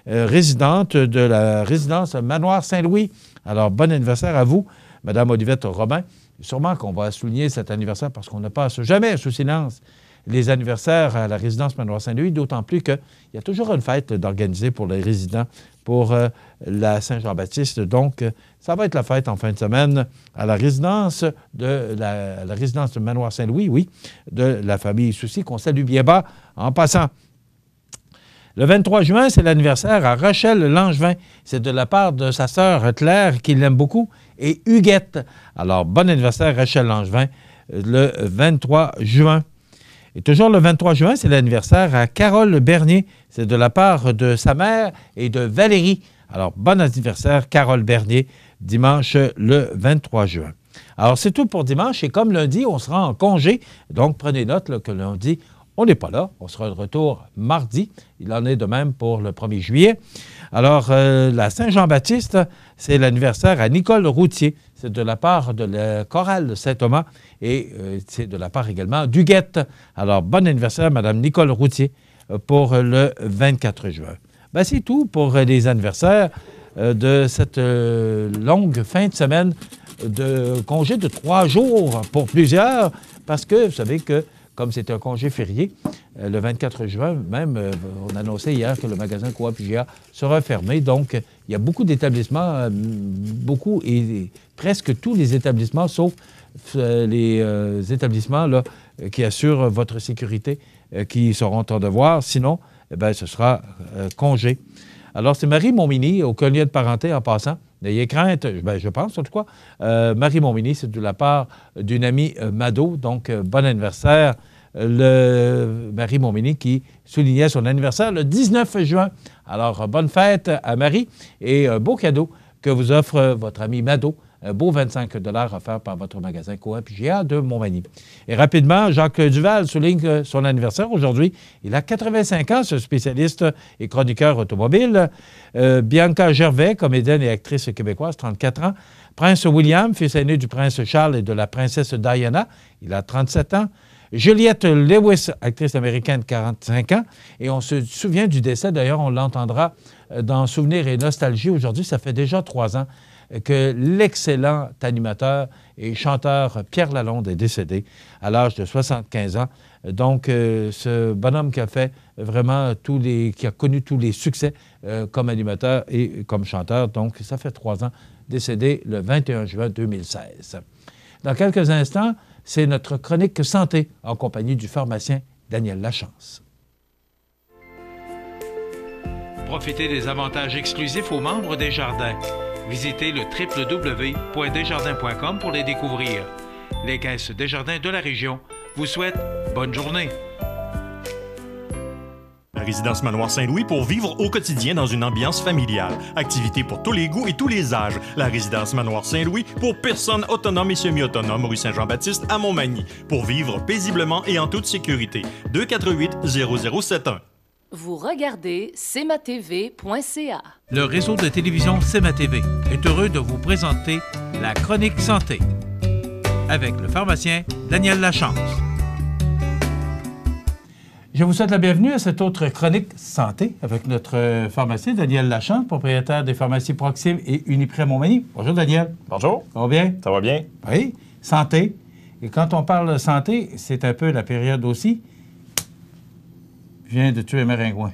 euh, résidente de la résidence Manoir Saint-Louis. Alors, bon anniversaire à vous. Mme Olivette Robin. Sûrement qu'on va souligner cet anniversaire parce qu'on ne passe jamais sous silence les anniversaires à la résidence Manoir Saint-Louis, d'autant plus qu'il y a toujours une fête d'organiser pour les résidents pour euh, la Saint-Jean-Baptiste. Donc, ça va être la fête en fin de semaine à la résidence de la, résidence Manoir Saint-Louis, oui, de la famille Souci, qu'on salue bien bas en passant. Le 23 juin, c'est l'anniversaire à Rachel Langevin. C'est de la part de sa sœur Claire qui l'aime beaucoup et Huguette. Alors, bon anniversaire, Rachel Langevin, euh, le 23 juin. Et toujours le 23 juin, c'est l'anniversaire à Carole Bernier. C'est de la part de sa mère et de Valérie. Alors, bon anniversaire, Carole Bernier, dimanche le 23 juin. Alors, c'est tout pour dimanche. Et comme lundi, on sera en congé. Donc, prenez note que lundi, on n'est pas là. On sera de retour mardi. Il en est de même pour le 1er juillet. Alors, euh, la Saint-Jean-Baptiste, c'est l'anniversaire à Nicole Routier. C'est de la part de la chorale Saint-Thomas et euh, c'est de la part également du Guette. Alors, bon anniversaire, Madame Nicole Routier, euh, pour le 24 juin. Ben, c'est tout pour les anniversaires de cette longue fin de semaine de congé de trois jours pour plusieurs, parce que vous savez que comme c'est un congé férié, euh, le 24 juin même, euh, on annonçait hier que le magasin Coop sera fermé. Donc, il y a beaucoup d'établissements, euh, beaucoup et, presque tous les établissements, sauf les établissements qui assurent votre sécurité, qui seront en devoir. Sinon, eh ben, ce sera congé. Alors, c'est Marie Montmini, au collier de parenté en passant. N'ayez crainte, ben, je pense en tout cas. Euh, Marie Montmini, c'est de la part d'une amie euh, Mado. Donc, euh, bon anniversaire. Le Marie Montmini qui soulignait son anniversaire le 19 juin. Alors, bonne fête à Marie et un beau cadeau que vous offre votre amie Mado un beau 25 offert par votre magasin Coop GA de Montmagny. Et rapidement, Jacques Duval souligne son anniversaire aujourd'hui. Il a 85 ans, ce spécialiste et chroniqueur automobile. Euh, Bianca Gervais, comédienne et actrice québécoise, 34 ans. Prince William, fils aîné du prince Charles et de la princesse Diana, il a 37 ans. Juliette Lewis, actrice américaine, 45 ans. Et on se souvient du décès, d'ailleurs, on l'entendra euh, dans Souvenirs et Nostalgie aujourd'hui. Ça fait déjà trois ans que l'excellent animateur et chanteur Pierre Lalonde est décédé à l'âge de 75 ans. Donc, euh, ce bonhomme qui a fait vraiment tous les. qui a connu tous les succès euh, comme animateur et comme chanteur. Donc, ça fait trois ans, décédé le 21 juin 2016. Dans quelques instants, c'est notre chronique santé en compagnie du pharmacien Daniel Lachance. Profitez des avantages exclusifs aux membres des jardins. Visitez le www.desjardins.com pour les découvrir. Les caisses Desjardins de la région vous souhaitent bonne journée. La résidence Manoir Saint-Louis pour vivre au quotidien dans une ambiance familiale. Activité pour tous les goûts et tous les âges. La résidence Manoir Saint-Louis pour personnes autonomes et semi-autonomes rue Saint-Jean-Baptiste à Montmagny. Pour vivre paisiblement et en toute sécurité. 248 0071. Vous regardez cmatv.ca. Le réseau de télévision CMATV est heureux de vous présenter la chronique santé avec le pharmacien Daniel Lachance. Je vous souhaite la bienvenue à cette autre chronique santé avec notre pharmacien Daniel Lachance, propriétaire des pharmacies Proxime et Uniprès Montmagny. Bonjour Daniel. Bonjour. Ça va bien? Ça va bien. Oui. Santé. Et quand on parle de santé, c'est un peu la période aussi vient de tuer un maringouin.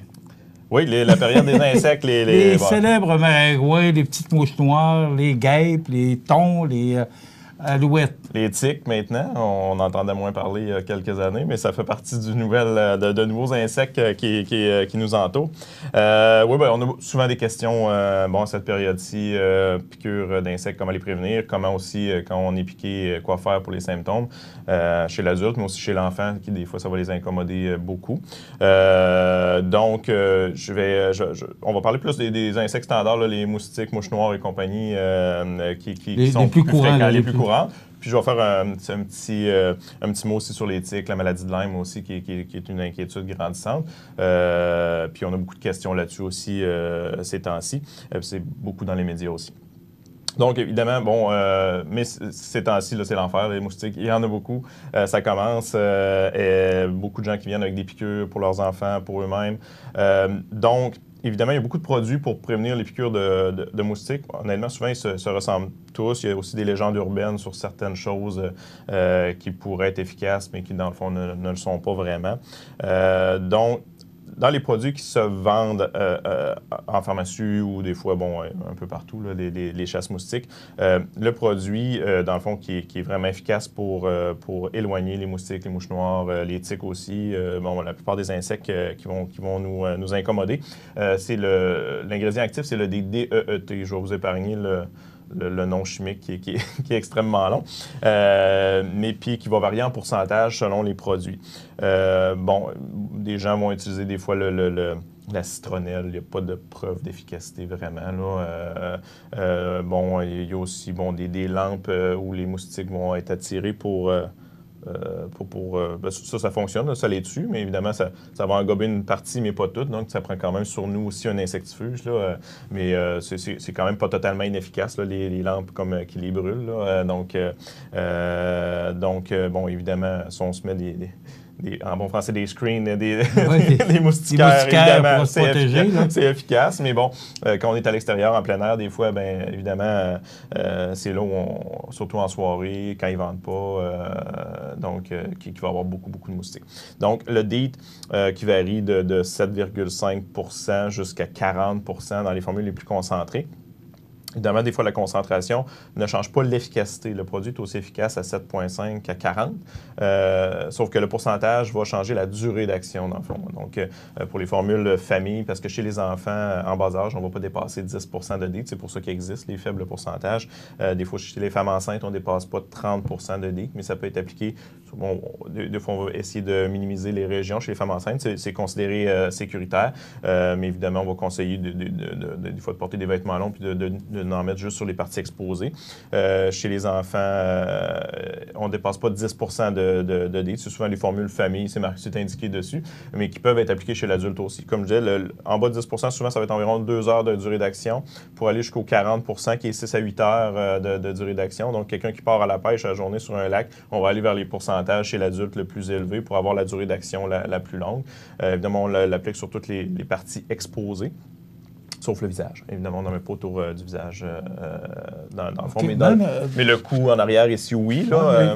Oui, la période des insectes, les... Les, les célèbres maringouins, les petites mouches noires, les guêpes, les thons, les... Euh, les tiques, maintenant, on entendait moins parler il y a quelques années, mais ça fait partie du nouvel, euh, de, nouveaux insectes euh, euh, qui, nous entourent. oui, ben, on a souvent des questions, bon, cette période-ci, piqûre piqûres d'insectes, comment les prévenir, comment aussi, quand on est piqué, quoi faire pour les symptômes chez l'adulte, mais aussi chez l'enfant, qui des fois, ça va les incommoder beaucoup. donc, je vais, on va parler plus des, insectes standards, les moustiques, mouches noires et compagnie, qui, sont plus, les plus courants puis je vais faire un, petit, euh, un petit mot aussi sur l'éthique, la maladie de Lyme aussi, qui, est une inquiétude grandissante. Euh, puis on a beaucoup de questions là-dessus aussi euh, ces temps-ci. c'est beaucoup dans les médias aussi. Donc, évidemment, bon, mais ces temps-ci, c'est l'enfer, les moustiques. Il y en a beaucoup. ça commence. beaucoup de gens qui viennent avec des piqûres pour leurs enfants, pour eux-mêmes. donc, évidemment, il y a beaucoup de produits pour prévenir les piqûres de, moustiques. Honnêtement, souvent, ils se, ressemblent tous. Il y a aussi des légendes urbaines sur certaines choses euh, euh, qui pourraient être efficaces, mais qui, dans le fond, ne, le sont pas vraiment. Euh, donc, dans les produits qui se vendent euh, euh, en pharmacie ou des fois, bon, un peu partout, les, chasses moustiques, euh, le produit, dans le fond, qui est, vraiment efficace pour, pour éloigner les moustiques, les mouches noires, les tiques aussi, bon, la plupart des insectes qui vont, qui vont nous, nous incommoder, c'est l'ingrédient actif, c'est le DEET. Je vais vous épargner le le, nom chimique qui est, (laughs) extrêmement long, euh, mais puis qui va varier en pourcentage selon les produits. Euh, bon, des gens vont utiliser des fois le, la citronnelle, il n'y a pas de preuve d'efficacité vraiment. Euh, bon, il y a aussi bon, des, lampes où les moustiques vont être attirés pour euh, pour, pour euh, ben, ça, ça fonctionne, ça les tue, mais évidemment, ça, ça, va engober une partie, mais pas toute. Donc, ça prend quand même sur nous aussi un insectifuge. Là, euh, mais c'est quand même pas totalement inefficace, les, lampes comme, qui les brûlent. donc, donc bon, évidemment, si on se met des en bon français, des screens, des, moustiquaires, évidemment. C'est efficace, mais bon, euh, quand on est à l'extérieur, en plein air, des fois, ben évidemment, euh, c'est là où surtout en soirée, quand ils ne vendent pas, euh, donc, qui, va avoir beaucoup, beaucoup de moustiques. Donc, le DEET qui varie de 7,5 jusqu'à 40 dans les formules les plus concentrées. Évidemment, des fois, la concentration ne change pas l'efficacité. Le produit est aussi efficace à 7,5 qu'à 40, sauf que le pourcentage va changer la durée d'action, dans le fond. Donc, euh, pour les formules famille, parce que chez les enfants euh, en bas âge, on ne va pas dépasser 10 de D. C'est pour ça existe les faibles pourcentages. Euh, des fois, chez les femmes enceintes, on ne dépasse pas 30 de D, mais ça peut être appliqué. Bon, des fois, on va essayer de minimiser les régions. Chez les femmes enceintes, c'est considéré sécuritaire, mais évidemment, on va conseiller de, des fois de porter des vêtements longs puis de d'en mettre juste sur les parties exposées. Euh, chez les enfants, euh, on ne dépasse pas 10 de, de, C'est souvent les formules famille, c'est marqué, c'est indiqué dessus, mais qui peuvent être appliquées chez l'adulte aussi. Comme je disais, en bas de 10 souvent, ça va être environ deux heures de durée d'action pour aller jusqu'au 40 qui est 6 à 8 heures euh, de, durée d'action. Donc, quelqu'un qui part à la pêche à la journée sur un lac, on va aller vers les pourcentages chez l'adulte le plus élevé pour avoir la durée d'action la, plus longue. évidemment, on l'applique sur toutes les, les parties exposées sauf le visage. Évidemment, on n'en met pas autour euh, du visage euh, euh, dans, le fond. Mais, le cou en arrière, ici, oui.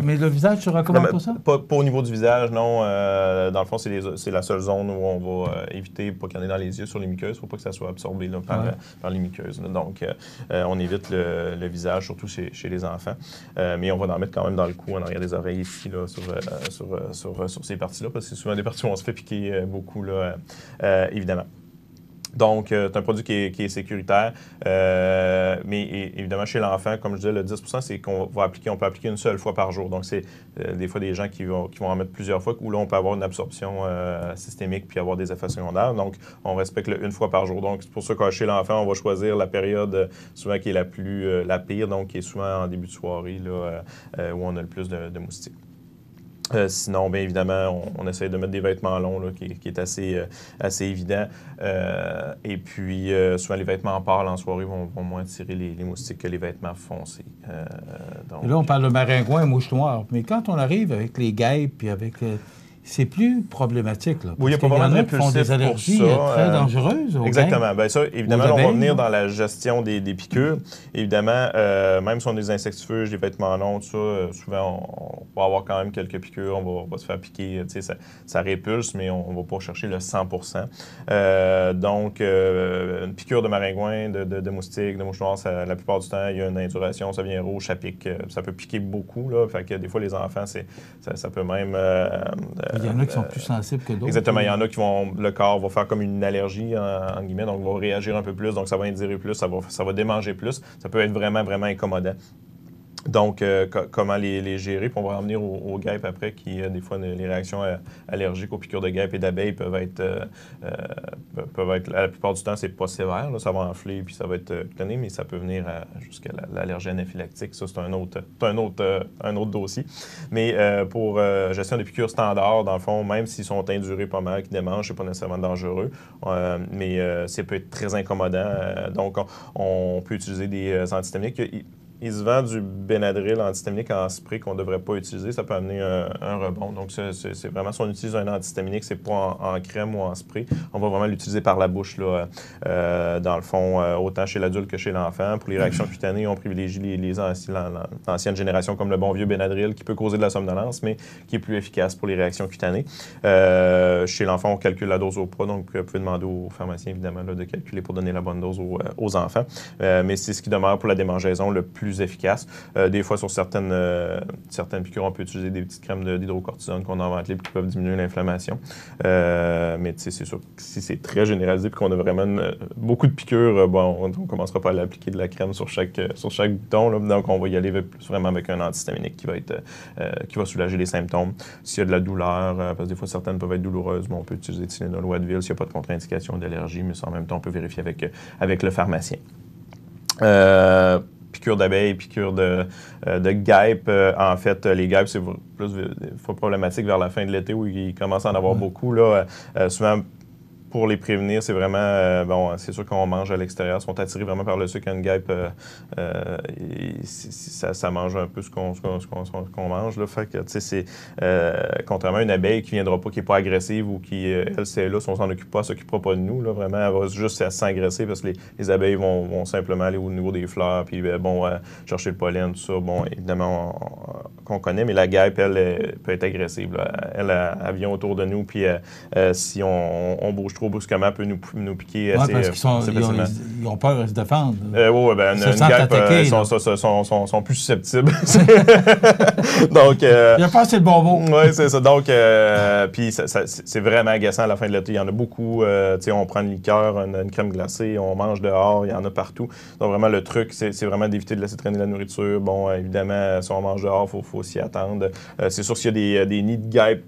mais, le visage, tu recommandes ça? Pas, au niveau du visage, non. dans le fond, c'est la seule zone où on va éviter pour qu'il y en ait dans les yeux sur les muqueuses. Il ne faut pas que ça soit absorbé par, les muqueuses. Donc, on évite le, visage, surtout chez, les enfants. mais on va en mettre quand même dans le cou, en arrière des oreilles, ici, sur, ces parties-là, parce que c'est souvent des parties où on se fait piquer beaucoup, évidemment. Donc, euh, c'est un produit qui est, sécuritaire. Euh, mais évidemment, chez l'enfant, comme je disais, le 10 c'est qu'on va appliquer, on peut appliquer une seule fois par jour. Donc, c'est euh, des fois des gens qui vont, qui vont en mettre plusieurs fois, où là, on peut avoir une absorption systémique puis avoir des effets secondaires. Donc, on respecte le une fois par jour. Donc, c'est pour ça que chez l'enfant, on va choisir la période souvent qui est la plus, la pire, donc qui est souvent en début de soirée, là, où on a le plus de moustiques. Euh, sinon, bien évidemment, on, essaye essaie de mettre des vêtements longs, qui, est assez, euh, assez évident. Euh, et puis, soit les vêtements pâles en soirée vont, moins tirer les, moustiques que les vêtements foncés. Là, on parle de maringouin et mouche noire. Mais quand on arrive avec les guêpes puis avec c'est plus problématique. Là, oui, il y a pas vraiment de font des allergies ça. Euh, très euh, dangereuses. Exactement. Bien, ça, évidemment, on va venir dans la gestion des, des piqûres. Évidemment, euh, même si on a des insectifuges, des vêtements longs, tout ça, souvent, on, va avoir quand même quelques piqûres, on va, se faire piquer. Ça, ça répulse, mais on ne va pas chercher le 100 Donc, une piqûre de maringouin, de, de, de moustique, de mouche la plupart du temps, il y a une induration, ça vient rouge, ça pique. Ça peut piquer beaucoup. Là, fait que des fois, les enfants, ça peut même il y en a qui sont plus sensibles que d'autres. Exactement. Il y en a qui vont. Le corps va faire comme une allergie, en, guillemets, donc va réagir un peu plus, donc ça va indirer plus, ça va, ça va démanger plus. Ça peut être vraiment, vraiment incommodant. Donc, euh, comment les, gérer? Puis on va revenir aux au guêpes après, qui, euh, des fois, les réactions euh, allergiques aux piqûres de guêpes et d'abeilles peuvent être, peuvent être, la plupart du temps, c'est pas sévère. ça va enfler, puis ça va être cloné, mais ça peut venir jusqu'à l'allergie anaphylactique. Ça, c'est un autre, un, autre, un autre dossier. Mais pour gestion des piqûres standards, dans le fond, même s'ils sont indurés pas mal, qu'ils démangent, c'est pas nécessairement dangereux, mais ça peut être très incommodant. donc, on, peut utiliser des antihistaminiques il se vend du Benadryl antihistaminique en spray qu'on ne devrait pas utiliser. Ça peut amener un, rebond. Donc, c'est vraiment si on utilise un antihistaminique, c'est pas en, crème ou en spray. On va vraiment l'utiliser par la bouche, là, euh, dans le fond, euh, autant chez l'adulte que chez l'enfant. Pour les réactions mhm. cutanées, on privilégie les, les anciennes générations comme le bon vieux Benadryl qui peut causer de la somnolence, mais qui est plus efficace pour les réactions cutanées. Euh, chez l'enfant, on calcule la dose au poids. Donc, vous pouvez demander aux pharmaciens, évidemment, de calculer pour donner la bonne dose aux, aux enfants. mais c'est ce qui demeure pour la démangeaison le plus efficace. Euh, des fois, sur certaines, euh, certaines piqûres, on peut utiliser des petites crèmes d'hydrocortisone qu'on invente les qui peuvent diminuer l'inflammation. Euh, mais c'est sûr que si c'est très généralisé et qu'on a vraiment beaucoup de piqûres, bon, on ne commencera pas à l'appliquer de la crème sur chaque, sur chaque bouton. Donc, on va y aller vraiment avec un antihistaminique qui va, être, qui va soulager les symptômes. S'il y a de la douleur, parce que des fois, certaines peuvent être douloureuses, on peut utiliser Tylenol ou Advil s'il n'y a pas de contre-indication d'allergie, mais en même temps, on peut vérifier avec, avec le pharmacien d'abeilles, piqûre de, euh, de guêpes. Euh, en fait, euh, les guêpes, c'est plus problématique vers la fin de l'été où il commence à en avoir beaucoup. Là, souvent, pour les prévenir, c'est vraiment, euh, bon, c'est sûr qu'on mange à l'extérieur, sont attirés vraiment par le sucre, une guêpe, euh, euh, ça, mange un peu ce qu'on mange, Le fait que, tu sais, c'est, contrairement à une abeille qui ne viendra pas, qui est pas agressive ou qui, elle, c'est là, si on s'en occupe pas, elle s'occupera pas de nous, là, vraiment, elle va juste s'agresser parce que les, abeilles vont, simplement aller au niveau des fleurs, puis, ben, bon, chercher le pollen, tout ça, bon, évidemment, qu'on connaît, mais la guêpe, elle, peut être agressive, Elle, elle, autour de nous, puis si on bouge trop brusquement peut nous, nous piquer assez, parce ils ont, peur de se défendre. Euh, oui, ben, ils sont, plus susceptibles. (laughs) (laughs) Donc, euh, y a pas c'est le bon Oui, c'est ça. Donc, euh, puis c'est vraiment agaçant à la fin de l'été. Il y en a beaucoup. Euh, tu sais, on prend une liqueur, une, une, crème glacée, on mange dehors, il y en a partout. Donc, vraiment, le truc, c'est vraiment d'éviter de laisser traîner la nourriture. Bon, évidemment, si on mange dehors, il faut, faut s'y attendre. c'est sûr s'il y a des, des nids de guêpes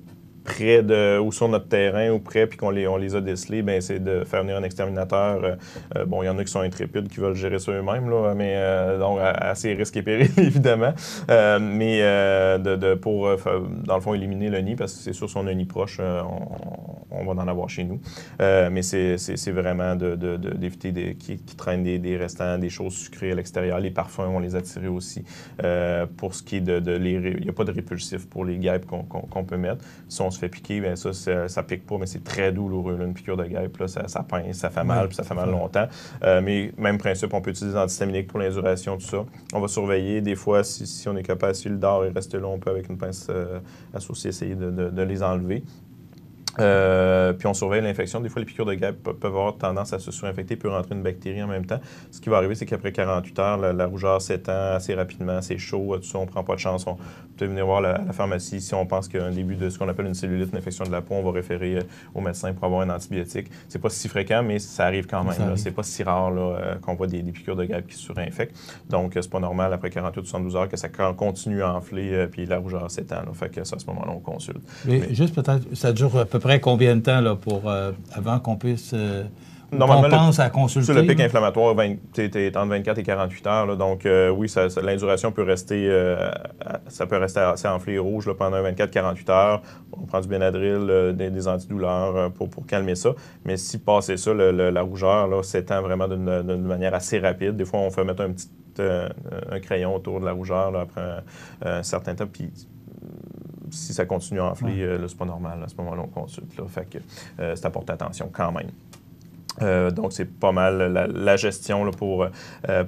près de ou sur notre terrain ou près, puis qu'on les, on les a décelés, ben c'est de faire venir un exterminateur. Euh, euh, bon, il y en a qui sont intrépides, qui veulent gérer ça eux-mêmes, là, mais euh, donc assez risqué et périls, (laughs) évidemment. mais de, pour, dans le fond, éliminer le nid, parce que c'est sûr, si on a un nid proche, on, on, va en avoir chez nous. mais c'est vraiment d'éviter de, qui, qui traînent des, des, restants, des choses sucrées à l'extérieur. Les parfums, on les a aussi. pour ce qui est de, les, il n'y a pas de répulsif pour les guêpes qu'on peut mettre fais piquer, ben ça, ça, pique pas, mais c'est très douloureux. une piqûre de guêpe, là, ça, ça pince, ça fait mal, puis ça fait mal longtemps. Euh, mais même principe, on peut utiliser des antihistaminiques pour l'induration, tout ça. On va surveiller. Des fois, si, on est capable, si le dard est resté là, on peut, avec une pince euh, associée, essayer de, de les enlever. Euh, puis on surveille l'infection. Des fois, les piqûres de guêpe peuvent avoir tendance à se surinfecter puis rentrer une bactérie en même temps. Ce qui va arriver, c'est qu'après 48 heures, la, rougeur s'étend assez rapidement, c'est chaud, tout ça, on prend pas de chance. On peut venir voir la, pharmacie. Si on pense qu'il y a un début de ce qu'on appelle une cellulite, une infection de la peau, on va référer euh, au médecin pour avoir un antibiotique. C'est pas si fréquent, mais ça arrive quand même. C'est pas si rare euh, qu'on voit des, piqûres de guêpe qui se surinfectent. Donc, c'est pas normal après 48 ou 72 heures que ça continue à enfler puis la rougeur s'étend. Fait que ça, à ce moment-là, on consulte. Mais, juste peut-être, ça dure à peu après combien de temps là, pour, euh, avant qu'on puisse. Euh, Normalement, pense le, à consulter. le pic inflammatoire, t'es, entre 24 et 48 heures. donc, euh, oui, l'induration peut rester, ça peut rester assez enflé rouge pendant 24-48 heures. On prend du Benadryl, des, antidouleurs pour, calmer ça. Mais si passer ça, la rougeur là, s'étend vraiment d'une, manière assez rapide. Des fois, on fait mettre un petit crayon autour de la rougeur après un, certain temps. Puis, si ça continue à enfler, ce euh, là, c'est pas normal. À ce moment-là, on consulte. Là. Fait que euh, c'est à porter attention quand même. Euh, donc, c'est pas mal la, gestion pour,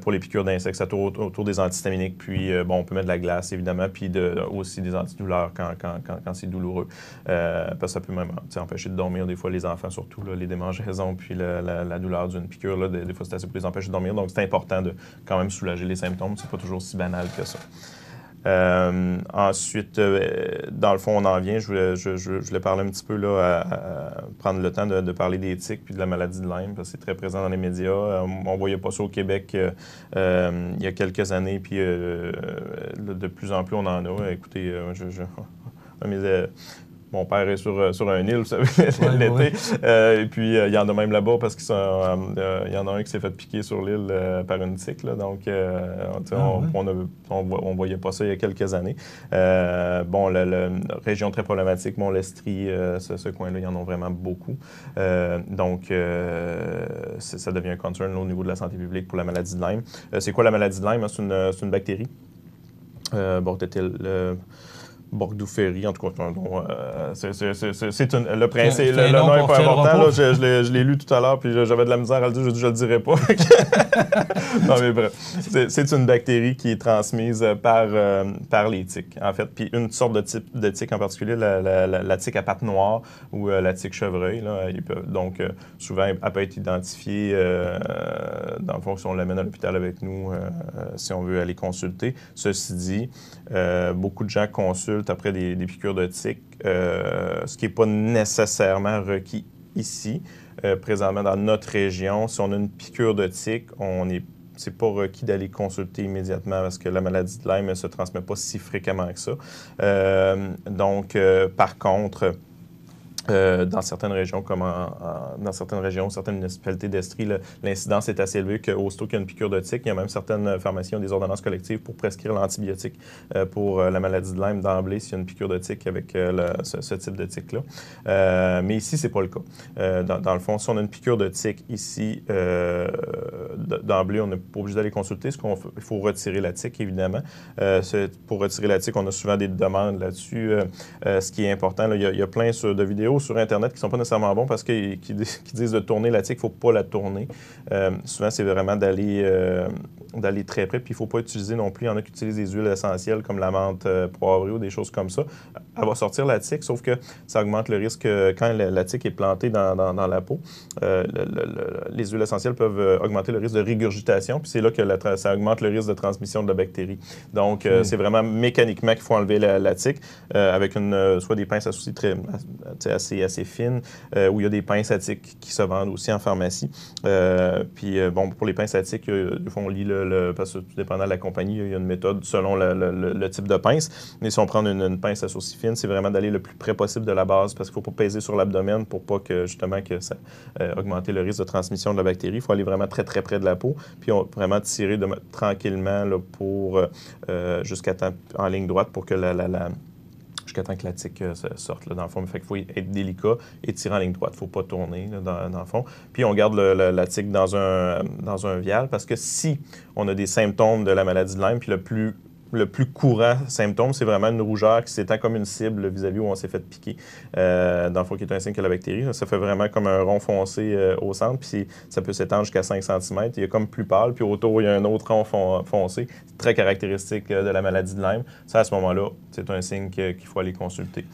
pour les piqûres d'insectes autour, autour des antihistaminiques. Puis, bon, on peut mettre de la glace, évidemment, puis aussi des antidouleurs quand, quand, quand, c'est douloureux. parce que ça peut même empêcher de dormir, des fois, les enfants, surtout, les démangeaisons, puis la, douleur d'une piqûre, là, des, fois, c'est assez pour les empêcher de dormir. Donc, c'est important de quand même soulager les symptômes. C'est pas toujours si banal que ça. Euh, ensuite, euh, dans le fond, on en vient. Je voulais, je, je, je voulais parler un petit peu, là, à, prendre le temps de, parler d'éthique puis de la maladie de Lyme, parce que c'est très présent dans les médias. On euh, on voyait pas ça au Québec il y a quelques années, puis de plus en plus, on en a. Écoutez, je, je (laughs) mon père est sur, euh, sur un île, vous savez, (laughs) l'été. Euh, et puis, euh, il y en a même là-bas parce qu'il y en a un qui s'est fait piquer sur l'île par une tique. donc, on ne voyait pas ça il y a quelques années. bon, la, région très problématique, Mont-Lestrie, ce, coin-là, il y en a vraiment beaucoup. donc, ça devient un concern au niveau de la santé publique pour la maladie de Lyme. c'est quoi la maladie de Lyme? Hein, c'est une, bactérie. bon, le le... Bordeaux-Ferry, en tout cas, c'est un euh, le prince le, nom est pas important. je, l'ai lu tout à l'heure, puis j'avais de la misère à le dire, je, je le dirai pas. (laughs) non, mais bref. C'est une bactérie qui est transmise par, euh, par les tiques, en fait. Puis une sorte de, type, de tique en particulier, la, la, tique à pattes noires ou euh, la tique chevreuil. Là, donc, souvent, elle peut être identifiée, dans le fond, si on l'amène à l'hôpital avec nous, si on veut aller consulter. Ceci dit, beaucoup de gens consultent après des, piqûres de tic, euh, ce qui n'est pas nécessairement requis ici. Euh, présentement, dans notre région, si on a une piqûre de tic, on n'est c'est pas requis d'aller consulter immédiatement parce que la maladie de Lyme ne se transmet pas si fréquemment que ça. Euh, donc, par contre, euh, dans certaines régions, comme dans certaines régions, certaines municipalités d'Estrie, l'incidence est assez élevée qu'aussitôt qu'il y a une piqûre de tic, il y a même certaines pharmacies qui ont des ordonnances collectives pour prescrire l'antibiotique euh, pour euh, la maladie de Lyme d'emblée s'il y a une piqûre de tic avec ce, type de tic-là. mais ici, c'est pas le cas. Dans, dans, le fond, si on a une piqûre de tic ici, d'emblée, on n'est pas obligé d'aller consulter. il faut retirer la tique, évidemment. Euh, pour retirer la tique, on a souvent des demandes là-dessus. Euh, euh, ce qui est important, il, y a, plein de vidéos sur Internet qui ne sont pas nécessairement bons parce qu'ils disent de tourner la tique, il ne faut pas la tourner. souvent, c'est vraiment d'aller d'aller très près. Puis il ne faut pas utiliser non plus, il y en a qui utilisent des huiles essentielles comme la menthe euh, poivrée ou des choses comme ça. Elle va sortir la tique, sauf que ça augmente le risque quand la, tique est plantée dans, dans, la peau. Euh, les huiles essentielles peuvent euh, augmenter le risque de régurgitation, puis c'est là que ça augmente le risque de transmission de la bactérie. Donc, hmm. c'est vraiment mécaniquement qu'il faut enlever la, tique avec une, soit des pinces à souci très, assez, assez fines, ou il y a des pinces à tique qui se vendent aussi en pharmacie. puis, bon, pour les pinces à tique, on lit le parce que tout dépendant de la compagnie, il y a une méthode selon le, type de pince. Mais si on prend une, pince à sourcils fine, c'est vraiment d'aller le plus près possible de la base parce qu'il ne faut pas peser sur l'abdomen pour pas que justement que ça euh, augmenter le risque de transmission de la bactérie. Il faut aller vraiment très très près de la peau, puis on vraiment tirer de, tranquillement là, pour euh, jusqu'à en ligne droite pour que la, la, la jusqu'à temps que la tique euh, sorte, là, dans le fond. Fait qu'il faut être délicat et tirer en ligne droite. Il ne faut pas tourner, dans, le fond. Puis on garde le, la tique dans un, dans un vial parce que si on a des symptômes de la maladie de Lyme, puis le plus le plus courant symptôme, c'est vraiment une rougeur qui s'étend comme une cible vis-à-vis où on s'est fait piquer. Euh, dans le fond, qui est un signe que la bactérie, ça fait vraiment comme un rond foncé euh, au centre, puis ça peut s'étendre jusqu'à 5 cm. Il y a comme plus pâle, puis autour, il y a un autre rond foncé, très caractéristique euh, de la maladie de Lyme. Ça, à ce moment-là, c'est un signe qu'il faut aller consulter.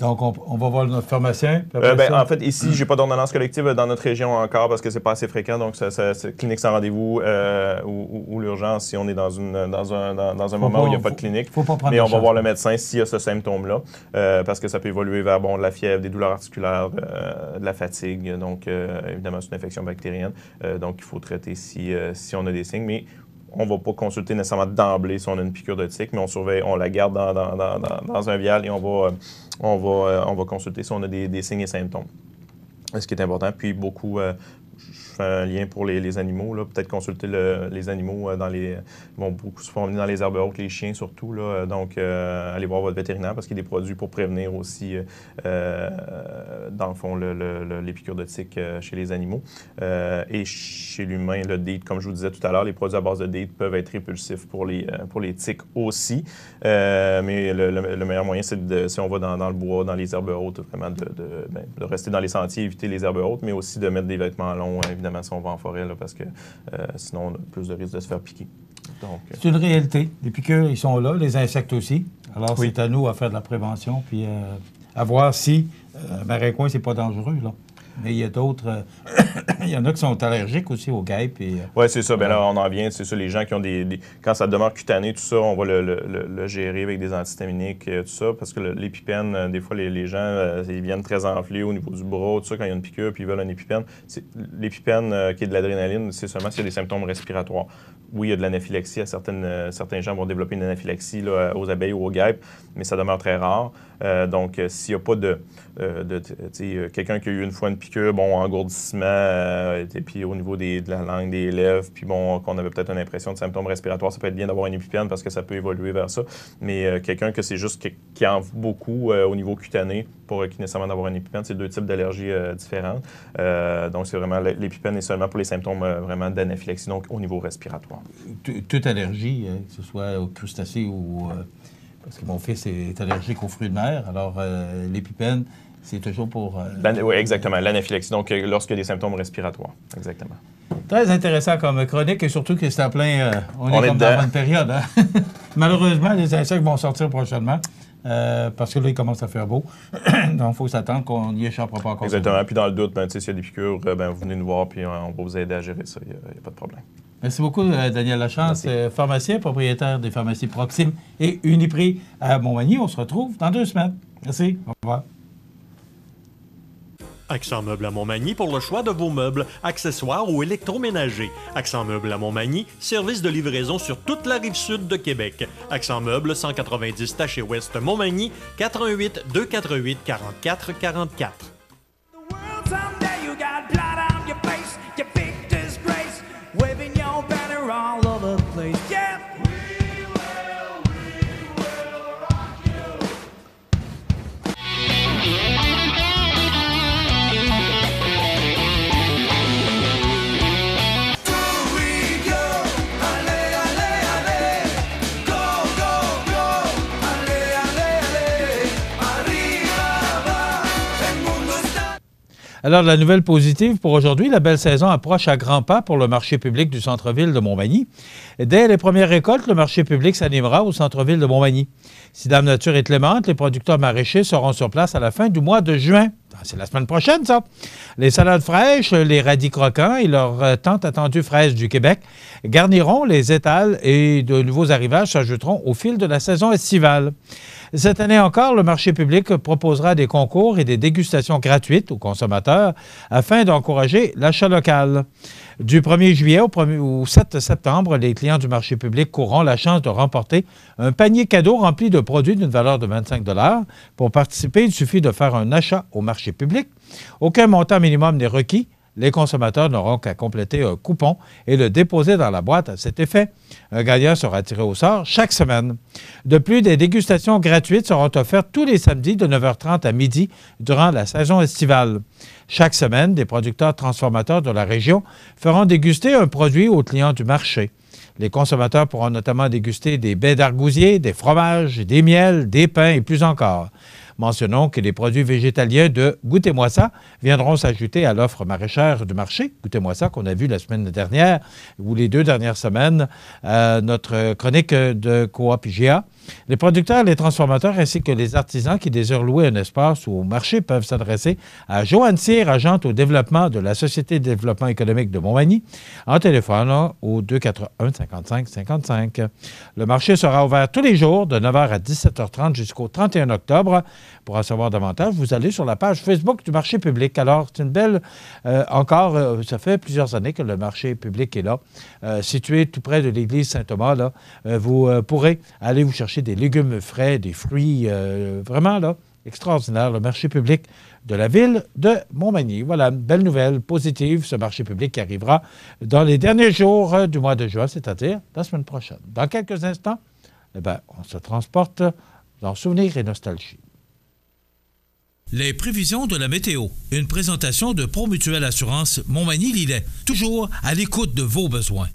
Donc, on, va voir notre pharmacien. Euh, ben, en fait, ici, je n'ai pas d'ordonnance collective euh, dans notre région encore parce que c'est pas assez fréquent. Donc, ça, c'est clinique sans rendez-vous euh, ou, l'urgence si on est dans, une, dans un, moment où il n'y a pas de clinique. Faut pas prendre Mais on va voir le médecin s'il y a ce symptôme-là parce que ça peut évoluer vers bon, de la fièvre, des douleurs articulaires, de la fatigue. Donc, évidemment, c'est une infection bactérienne. donc, il faut traiter si, si on a des signes. Mais on ne va pas consulter nécessairement d'emblée si on a une piqûre de tique, mais on surveille, on la garde dans, un vial et on va, euh, on va, euh, on va consulter si on a des, signes et symptômes ce qui est important. Puis beaucoup, euh, je fais un lien pour les, les animaux. Peut-être consulter les animaux euh, dans les. vont beaucoup se dans les herbes hautes, les chiens surtout. Euh, donc, euh, allez voir votre vétérinaire parce qu'il y a des produits pour prévenir aussi, dans le fond, le, de tic chez les animaux. et chez l'humain, le date, comme je vous disais tout à l'heure, les produits à base de date peuvent être répulsifs pour les, pour les tiques aussi. mais le, meilleur moyen, c'est de si on va dans, le bois, dans les herbes hautes, vraiment de, ben, de rester dans les sentiers, éviter les herbes hautes, mais aussi de mettre des vêtements longs euh, évidemment, si on va en forêt, parce que euh, sinon, on a plus de risques de se faire piquer. Euh, c'est une réalité. Les piqûres, ils sont là, les insectes aussi. Alors, c'est à nous à faire de la prévention, puis à voir si Marin c'est pas dangereux, là. Mais il y a d'autres. Euh, (coughs) il y en a qui sont allergiques aussi aux guêpes. Euh, oui, c'est ça. ben là, on en vient. C'est ça, les gens qui ont des, Quand ça demeure cutané, tout ça, on va le, gérer avec des antihistaminiques, euh, tout ça, parce que l'épipène, des fois, les, les gens, ils viennent très enflés au niveau du bras, tout ça, quand il y a une piqûre, puis ils veulent un épipène. L'épipène qui est de l'adrénaline, c'est seulement s'il y a des symptômes respiratoires. Oui, il y a de l'anaphylaxie. Certaines, certains gens vont développer une anaphylaxie aux abeilles ou aux guêpes, mais ça demeure très rare. Euh, donc, euh, s'il n'y a pas de, euh, quelqu'un qui a eu une fois une piqûre, bon, engourdissement, et puis au niveau de la langue, des lèvres, puis bon, qu'on avait peut-être une impression de symptômes respiratoires, ça peut être bien d'avoir une épipène parce que ça peut évoluer vers ça. Mais quelqu'un que c'est juste qui, en veut beaucoup au niveau cutané, pour qui nécessairement d'avoir une épipène, c'est deux types d'allergies différentes. donc, c'est vraiment l'épipène est seulement pour les symptômes vraiment d'anaphylaxie, donc au niveau respiratoire. Toute allergie, hein, que ce soit aux crustacés ou parce que mon fils est allergique aux fruits de mer. Alors, euh, l'épipène, c'est toujours pour. Euh, oui, exactement, l'anaphylaxie. Donc, euh, lorsque des symptômes respiratoires. Exactement. Très intéressant comme chronique et surtout que c'est en plein. on, est, dans une période. Hein. (laughs) Malheureusement, les insectes vont sortir prochainement. parce que là, il commence à faire beau. (coughs) Donc, il faut s'attendre qu'on n'y échappera pas encore. Exactement. Puis, dans le doute, ben, s'il y a des piqûres, ben, vous venez nous voir, puis on va vous aider à gérer ça. Il n'y a pas de problème. Merci beaucoup, euh, Daniel Lachance, euh, pharmacien, propriétaire des pharmacies Proxime et Uniprix à Montmagny. On se retrouve dans deux semaines. Merci. Au revoir. Accent Meubles à Montmagny pour le choix de vos meubles, accessoires ou électroménagers. Accent Meubles à Montmagny, service de livraison sur toute la rive sud de Québec. Accent Meubles 190 Taché Ouest Montmagny, 88 248 44 44. Alors, la nouvelle positive pour aujourd'hui, la belle saison approche à grands pas pour le marché public du centre-ville de Montmagny. Dès les premières récoltes, le marché public s'animera au centre-ville de Montmagny. Si Dame Nature est clémente, les producteurs maraîchers seront sur place à la fin du mois de juin. Ah, c'est la semaine prochaine, ça. Les salades fraîches, les radis croquants et leurs euh, tant attendues fraises du Québec garniront les étals et de nouveaux arrivages s'ajouteront au fil de la saison estivale. Cette année encore, le marché public proposera des concours et des dégustations gratuites aux consommateurs afin d'encourager l'achat local. Du 1er juillet au, 7 septembre, les clients du marché public auront la chance de remporter un panier cadeau rempli de produits d'une valeur de 25 Pour participer, il suffit de faire un achat au marché public. Aucun montant minimum n'est requis les consommateurs n'auront qu'à compléter un coupon et le déposer dans la boîte. À cet effet, un gagnant sera tiré au sort chaque semaine. De plus, des dégustations gratuites seront offertes tous les samedis de 9h30 à midi durant la saison estivale. Chaque semaine, des producteurs transformateurs de la région feront déguster un produit aux clients du marché. Les consommateurs pourront notamment déguster des baies d'argousier, des fromages, des miels, des pains et plus encore. Mentionnons que les produits végétaliens de Goûtez-moi ça viendront s'ajouter à l'offre maraîchère du marché. Goûtez-moi ça qu'on a vu la semaine dernière ou les deux dernières semaines, euh, notre chronique de Coop les producteurs, les transformateurs ainsi que les artisans qui désirent louer un espace ou au marché peuvent s'adresser à Joanne Cyr, agente au développement de la Société de développement économique de Montmagny, en téléphone au 241 55 55. Le marché sera ouvert tous les jours de 9h à 17h30 jusqu'au 31 octobre. Pour en savoir davantage, vous allez sur la page Facebook du marché public. Alors, c'est une belle, euh, encore, euh, ça fait plusieurs années que le marché public est là, euh, situé tout près de l'église Saint-Thomas. vous pourrez aller vous chercher des légumes frais, des fruits, euh, vraiment là, extraordinaire, le marché public de la ville de Montmagny. Voilà, une belle nouvelle positive, ce marché public qui arrivera dans les derniers jours euh, du mois de juin, c'est-à-dire la semaine prochaine. Dans quelques instants, eh ben, on se transporte dans souvenirs et nostalgie. Les prévisions de la météo. Une présentation de Promutuelle Assurance montmagny est Toujours à l'écoute de vos besoins.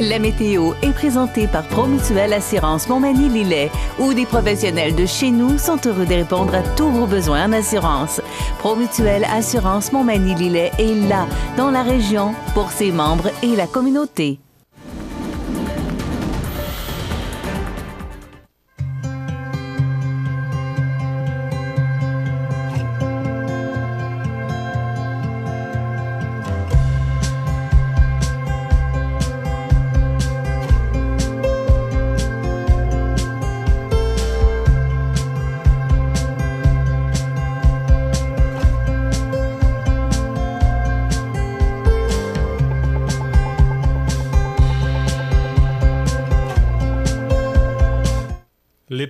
La météo est présentée par Promutuelle Assurance Montmagny-Lillet, où des professionnels de chez nous sont heureux de répondre à tous vos besoins en assurance. Promutuelle Assurance Montmagny-Lillet est là, dans la région, pour ses membres et la communauté.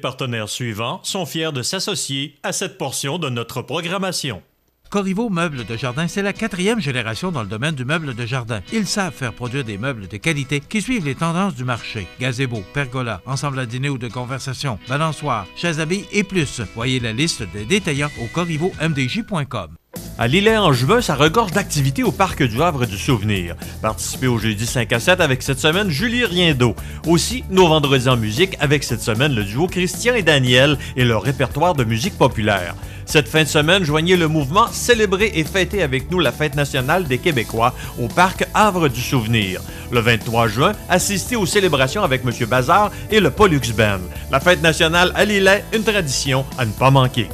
partenaires suivants sont fiers de s'associer à cette portion de notre programmation. Corriveau Meubles de Jardin, c'est la quatrième génération dans le domaine du meuble de jardin. Ils savent faire produire des meubles de qualité qui suivent les tendances du marché. Gazebo, pergola, ensemble à dîner ou de conversation, balançoire, chaises à billes et plus. Voyez la liste des détaillants au corivo-mdj.com. À Lillet en juin, ça regorge d'activités au Parc du Havre du Souvenir. Participez au jeudi 5 à 7 avec cette semaine Julie Riendeau. Aussi, nos vendredis en musique avec cette semaine le duo Christian et Daniel et leur répertoire de musique populaire. Cette fin de semaine, joignez le mouvement Célébrer et fêter avec nous la fête nationale des Québécois au Parc Havre du Souvenir. Le 23 juin, assistez aux célébrations avec M. Bazar et le Pollux Band. La fête nationale à Lillet, une tradition à ne pas manquer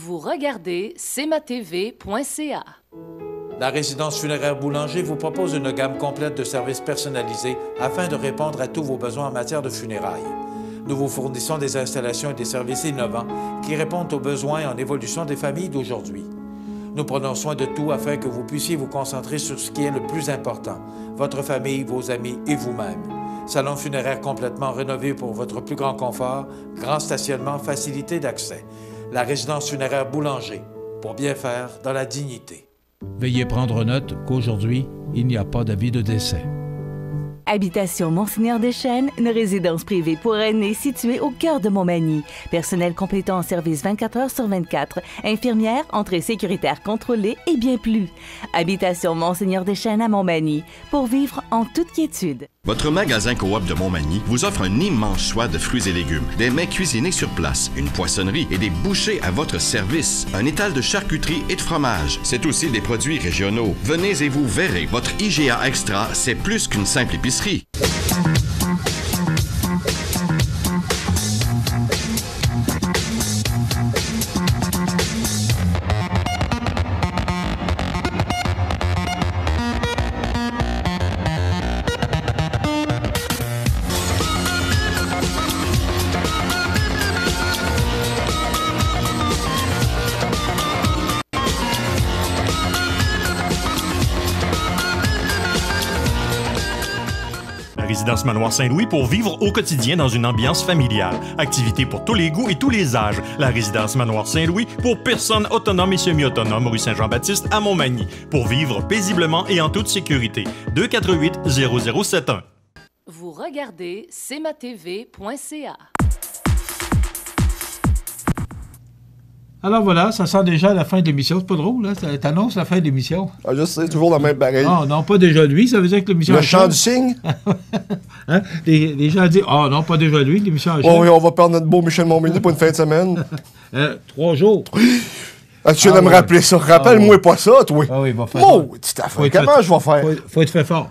vous regardez tv.ca La résidence funéraire Boulanger vous propose une gamme complète de services personnalisés afin de répondre à tous vos besoins en matière de funérailles. Nous vous fournissons des installations et des services innovants qui répondent aux besoins en évolution des familles d'aujourd'hui. Nous prenons soin de tout afin que vous puissiez vous concentrer sur ce qui est le plus important, votre famille, vos amis et vous-même. Salon funéraire complètement rénové pour votre plus grand confort, grand stationnement, facilité d'accès la résidence funéraire Boulanger pour bien faire dans la dignité. Veuillez prendre note qu'aujourd'hui, il n'y a pas d'avis de décès. Habitation Monseigneur des Chênes, une résidence privée pour aînés située au cœur de Montmagny. Personnel compétent en service 24 heures sur 24, infirmière, entrée sécuritaire contrôlée et bien plus. Habitation Monseigneur des Chênes à Montmagny, pour vivre en toute quiétude. Votre magasin Coop de Montmagny vous offre un immense choix de fruits et légumes, des mets cuisinés sur place, une poissonnerie et des bouchées à votre service, un étal de charcuterie et de fromage. C'est aussi des produits régionaux. Venez et vous verrez, votre IGA Extra, c'est plus qu'une simple épicerie pris Résidence Manoir Saint-Louis pour vivre au quotidien dans une ambiance familiale. Activité pour tous les goûts et tous les âges. La Résidence Manoir Saint-Louis pour personnes autonomes et semi-autonomes, rue Saint-Jean-Baptiste à Montmagny. Pour vivre paisiblement et en toute sécurité. 248 0071. Vous regardez cmatv.ca. Alors voilà, ça sent déjà la fin de l'émission. C'est pas drôle, là. Hein, ça T'annonces la fin de l'émission. Ah, je sais, toujours la même pareil. Ah non, pas déjà lui. Ça veut dire que l'émission. Le chant du signe? (laughs) hein? les, gens disent Ah, oh, non, pas déjà lui, l'émission. Oh, oui, on va perdre notre beau Michel Montmédy pour une fin de semaine. (laughs) Euh, trois jours. (gasps) Ah, tu viens de ah me rappeler ça. Rappelle-moi ah pas ça, toi. Ah oui, va faire. Oh, tu t'as Comment je vais faire? Faut, faut être fait fort.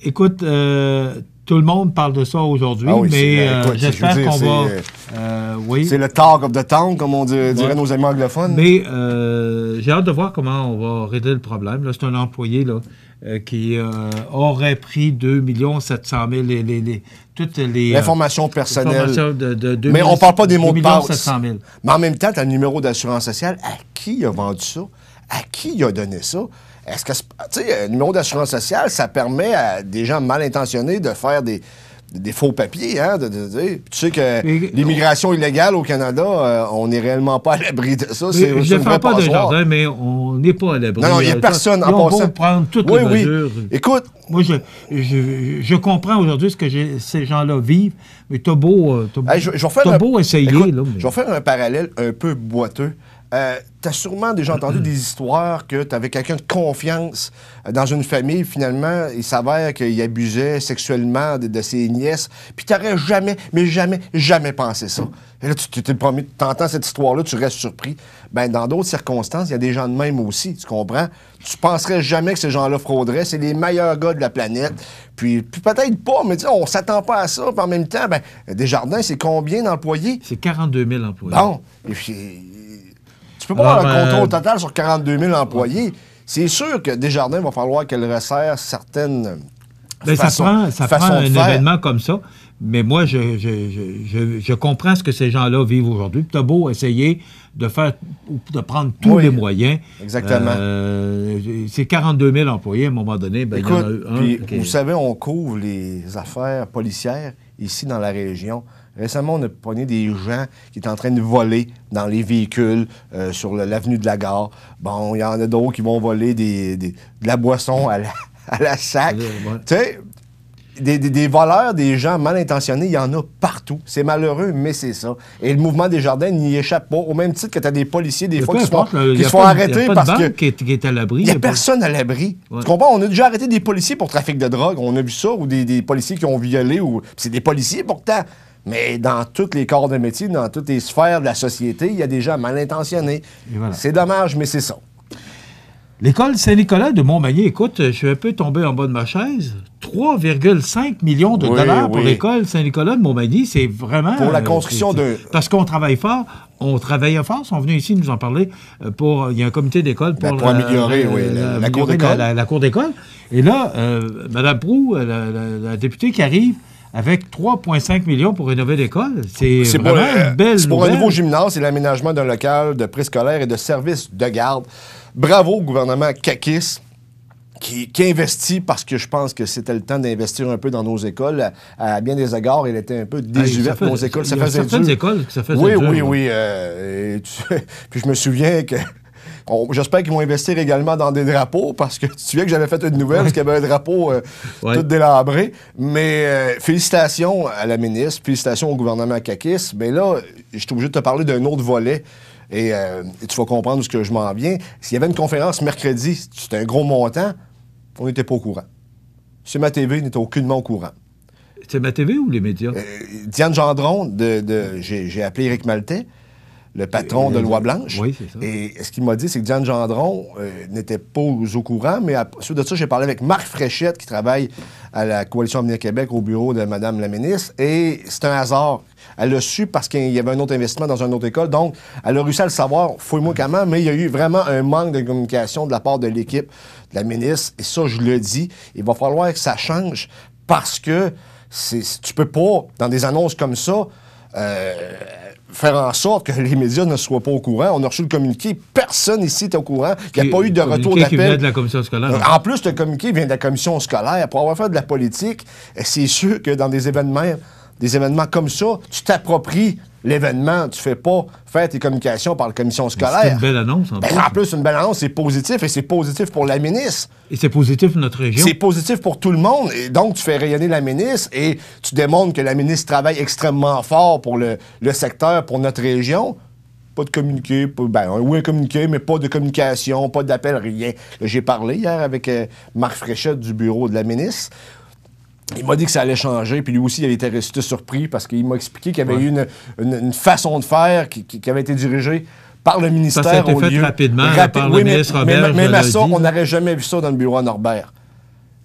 Écoute, euh, tout le monde parle de ça aujourd'hui, ah mais ben, euh, j'espère qu'on va. Euh, euh, oui. C'est le talk of the town, comme on dirait nos amis anglophones. Mais j'ai hâte de voir comment on va régler le problème. C'est un employé là, qui aurait pris 2 700 000 toutes les. informations personnelles. mais on ne parle pas des mots de Mais en même temps, tu as le numéro d'assurance sociale. À qui il a vendu ça? À qui il a donné ça? Est-ce que, tu sais, un numéro d'assurance sociale, ça permet à des gens mal intentionnés de faire des, faux papiers, hein, de, tu sais que l'immigration illégale au Canada, euh, on n'est réellement pas à l'abri de ça. je ne parle pas de jardin, mais on n'est pas à l'abri. Non, il n'y a personne en on prendre toutes les mesures. Écoute. Moi, je, comprends aujourd'hui ce que ces gens-là vivent, mais tu beau, euh, beau, essayer. Je vais faire un parallèle un peu boiteux. Euh, t'as as sûrement déjà entendu des histoires que tu avais quelqu'un de confiance euh, dans une famille, finalement, il s'avère qu'il abusait sexuellement de, ses nièces, puis tu jamais, mais jamais, jamais pensé ça. Et là, tu t'es promis, entends cette histoire-là, tu restes surpris. Ben, dans d'autres circonstances, il y a des gens de même aussi, tu comprends? Tu penserais jamais que ces gens-là frauderaient, c'est les meilleurs gars de la planète. Puis, peut-être pas, mais tu on s'attend pas à ça. Puis en même temps, ben, Desjardins, c'est combien d'employés? C'est 42 000 employés. Bon, et puis, tu peux pas avoir ah, un contrôle total sur 42 000 employés. C'est sûr que Desjardins va falloir qu'elle resserre certaines ben, façons, ça prend, un événement comme ça. Mais moi, je, je, comprends ce que ces gens-là vivent aujourd'hui. Tu as beau essayer de faire de prendre tous les moyens. Exactement. Euh, c'est 42 000 employés à un moment donné. Ben, vous savez, on couvre les affaires policières ici dans la région. Récemment, on a pogné des gens qui étaient en train de voler dans les véhicules euh, sur l'avenue de la gare. Bon, il y en a d'autres qui vont voler de la boisson à la, (laughs) sac. Tu sais, des, voleurs, des gens mal intentionnés, il y en a partout. C'est malheureux, mais c'est ça. Et le mouvement des jardins n'y échappe pas. Au même titre que tu as des policiers, des fois, qui se font, qui parce que. Il n'y a, personne à l'abri. Tu comprends? On a déjà arrêté des policiers pour trafic de drogue. On a vu ça, ou des, policiers qui ont violé. Ou... C'est des policiers pourtant. Mais dans tous les corps de métier, dans toutes les sphères de la société, il y a des gens mal intentionnés. C'est dommage, mais c'est ça. L'école Saint-Nicolas de Montmagny, écoute, je suis un peu tombé en bas de ma chaise. 3,5 millions de dollars pour l'école Saint-Nicolas de Montmagny, c'est vraiment... Pour la euh, construction de... Parce qu'on travaille fort, on travaille fort, ils sont venus ici nous en parler, euh, pour, il y a un comité d'école pour... pour améliorer, la, la, cour d'école. Et là, euh, Mme Proux, la députée qui arrive, avec 3,5 millions pour rénover l'école. C'est vraiment une belle C'est pour un nouveau gymnase et l'aménagement d'un local de préscolaire et de services de garde. Bravo au gouvernement CACIS Qui, qui, investit parce que je pense que c'était le temps d'investir un peu dans nos écoles. À, bien des égards, il était un peu désuet pour nos écoles. Ça faisait certaines ça faisait Oui, oui, oui. Euh, (laughs) puis je me souviens que J'espère qu'ils vont investir également dans des drapeaux parce que (laughs) tu te que j'avais fait une nouvelle parce qu'il y avait un drapeau euh, tout délabré. Mais euh, félicitations à la ministre, félicitations au gouvernement Kakis. Mais là, je suis obligé de te parler d'un autre volet. Et, euh, tu vas comprendre ce que je m'en viens. S'il y avait une conférence mercredi, c'était un gros montant, on n'était pas au courant. C'est ma TV n'était aucunement au courant. C'est ma TV ou les médias? Diane Gendron, de, j'ai appelé Eric Maltais le patron de euh, Loi Blanche. Oui, c'est ça. Et ce qu'il m'a dit, c'est que Diane Gendron euh, n'était pas au courant, mais à, suite de ça, j'ai parlé avec Marc Fréchette, qui travaille à la Coalition Avenir Québec au bureau de Mme la ministre, et c'est un hasard. Elle l'a su parce qu'il y avait un autre investissement dans une autre école, donc elle a réussi à le savoir, fouille-moi mais il y a eu vraiment un manque de communication de la part de l'équipe de la ministre, et ça, je le dis, il va falloir que ça change parce que tu peux pas, dans des annonces comme ça, euh, faire en sorte que (laughs) les médias ne soient pas au courant. On a reçu le communiqué, personne ici est au courant. Il n'y a pas eu de retour d'appel. la commission En plus, le communiqué vient de la commission scolaire. Pour avoir fait de la politique, eh, c'est sûr que dans des événements, des événements comme ça, tu t'appropries l'événement. Tu fais pas faire tes communications par la commission scolaire. C'est une belle annonce. En, ben, plus. en plus, une belle annonce, c'est positif et c'est positif pour la ministre. Et c'est positif pour notre région. C'est positif pour tout le monde. Et donc, tu fais rayonner la ministre et tu démontres que la ministre travaille extrêmement fort pour le, secteur, pour notre région pas de communiqué, ben, oui, communiqué, mais pas de communication, pas d'appel, rien. J'ai parlé hier avec euh, Marc Fréchette du bureau de la ministre. Il m'a dit que ça allait changer, puis lui aussi, il était resté surpris parce qu'il m'a expliqué qu'il y avait eu une, façon de faire qui, avait été dirigée par le ministère. Ça, a fait rapidement par le ministre Robert. Mais, ça, on n'aurait jamais vu ça dans le bureau Norbert.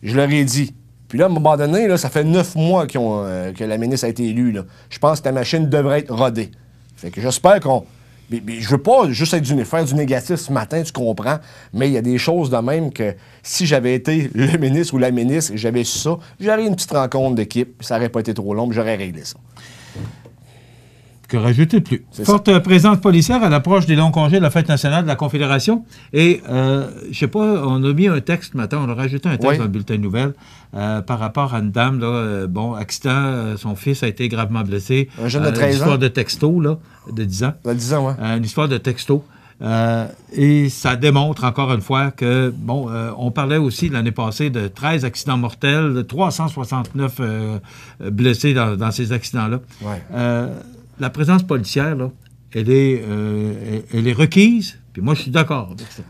Je leur ai dit. Puis là, à un moment donné, là, ça fait neuf mois euh, que la ministre a été élue. Je pense que la machine devrait être rodée. Fait que j'espère qu'on mais, mais, je veux pas juste être du, faire du négatif ce matin, tu comprends, mais il y a des choses de même que si j'avais été le ministre ou la ministre et j'avais su ça, j'aurais une petite rencontre d'équipe, ça n'aurait pas été trop long, j'aurais réglé ça que rajoutez plus. Forte présence policière à l'approche des longs congés de la fête nationale de la Confédération. Et, euh, je sais pas, on a mis un texte matin, on a rajouté un texte dans le bulletin de nouvelles euh, par rapport à une dame, là, euh, bon, accident, euh, son fils a été gravement blessé. Un jeune de 13 ans. Une histoire de texto, là, de 10 ans. De 10 ans, oui. une histoire de texto. et ça démontre encore une fois que, bon, on parlait aussi l'année passée de 13 accidents mortels, 369 blessés dans, ces accidents-là. Ouais la présence policière, là, elle est, euh, elle est requise. Puis moi, je suis d'accord avec ça.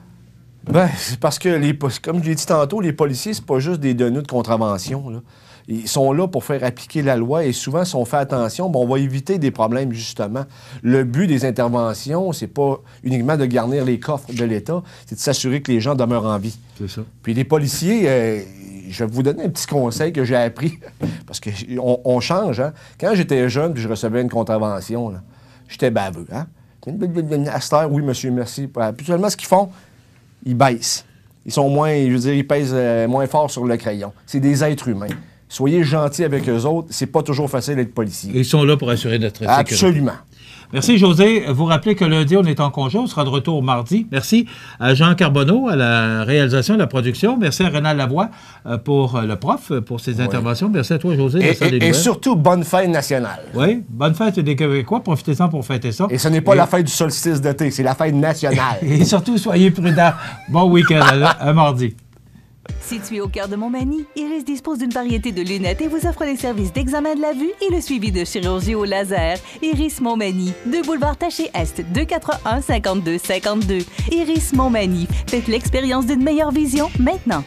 Ben, c'est parce que, les, comme je l'ai dit tantôt, les policiers, c'est pas juste des données de contravention. Ils sont là pour faire appliquer la loi et souvent, si on fait attention, bon, on va éviter des problèmes, justement. Le but des interventions, c'est pas uniquement de garnir les coffres de l'État, c'est de s'assurer que les gens demeurent en vie. C'est ça. Puis les policiers, euh, je vais vous donner un petit conseil que j'ai appris, (laughs) parce qu'on on change. Hein. Quand j'étais jeune puis je recevais une contravention, j'étais baveux. Hein? oui, monsieur, merci. seulement, ce qu'ils font, ils baissent. Ils sont moins, je veux dire, ils pèsent euh, moins fort sur le crayon. C'est des êtres humains. Soyez gentils avec eux autres. C'est pas toujours facile d'être policier. Ils sont là pour assurer notre sécurité. Absolument. Merci, José. Vous rappelez que lundi, on est en congé. On sera de retour mardi. Merci à Jean Carbonneau, à la réalisation, de la production. Merci à Renal Lavoie euh, pour euh, le prof, euh, pour ses interventions. Merci à toi, José. Et, et, et surtout, bonne fête nationale. Oui, bonne fête des Québécois. Profitez-en pour fêter ça. Et ce n'est pas la fête du solstice d'été, c'est la fête nationale. (laughs) et surtout, soyez prudents. Bon week-end, à mardi. Situé au cœur de Montmagny, Iris dispose d'une variété de lunettes et vous offre les services d'examen de la vue et le suivi de chirurgie au laser. Iris Montmagny, 2 boulevard Taché Est, 281 52 Iris Montmagny, faites l'expérience d'une meilleure vision maintenant.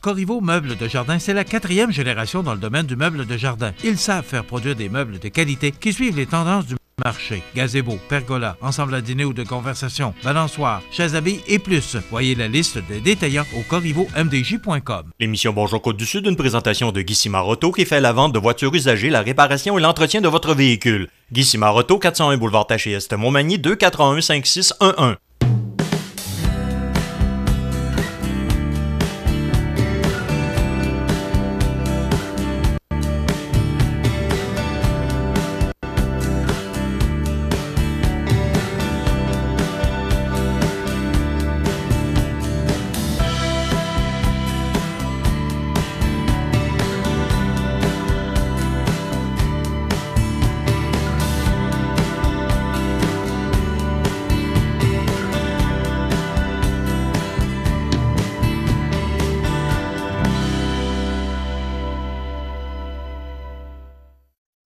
Corriveau Meubles de Jardin, c'est la quatrième génération dans le domaine du meuble de jardin. Ils savent faire produire des meubles de qualité qui suivent les tendances du marché, gazebo, pergola, ensemble à dîner ou de conversation, balançoire, chaises à billes et plus. Voyez la liste des détaillants au mdj.com. L'émission Bonjour Côte-du-Sud, une présentation de Guy qui fait la vente de voitures usagées, la réparation et l'entretien de votre véhicule. Guy Maroto, 401 boulevard Taché-Est, Montmagny, 241 5611.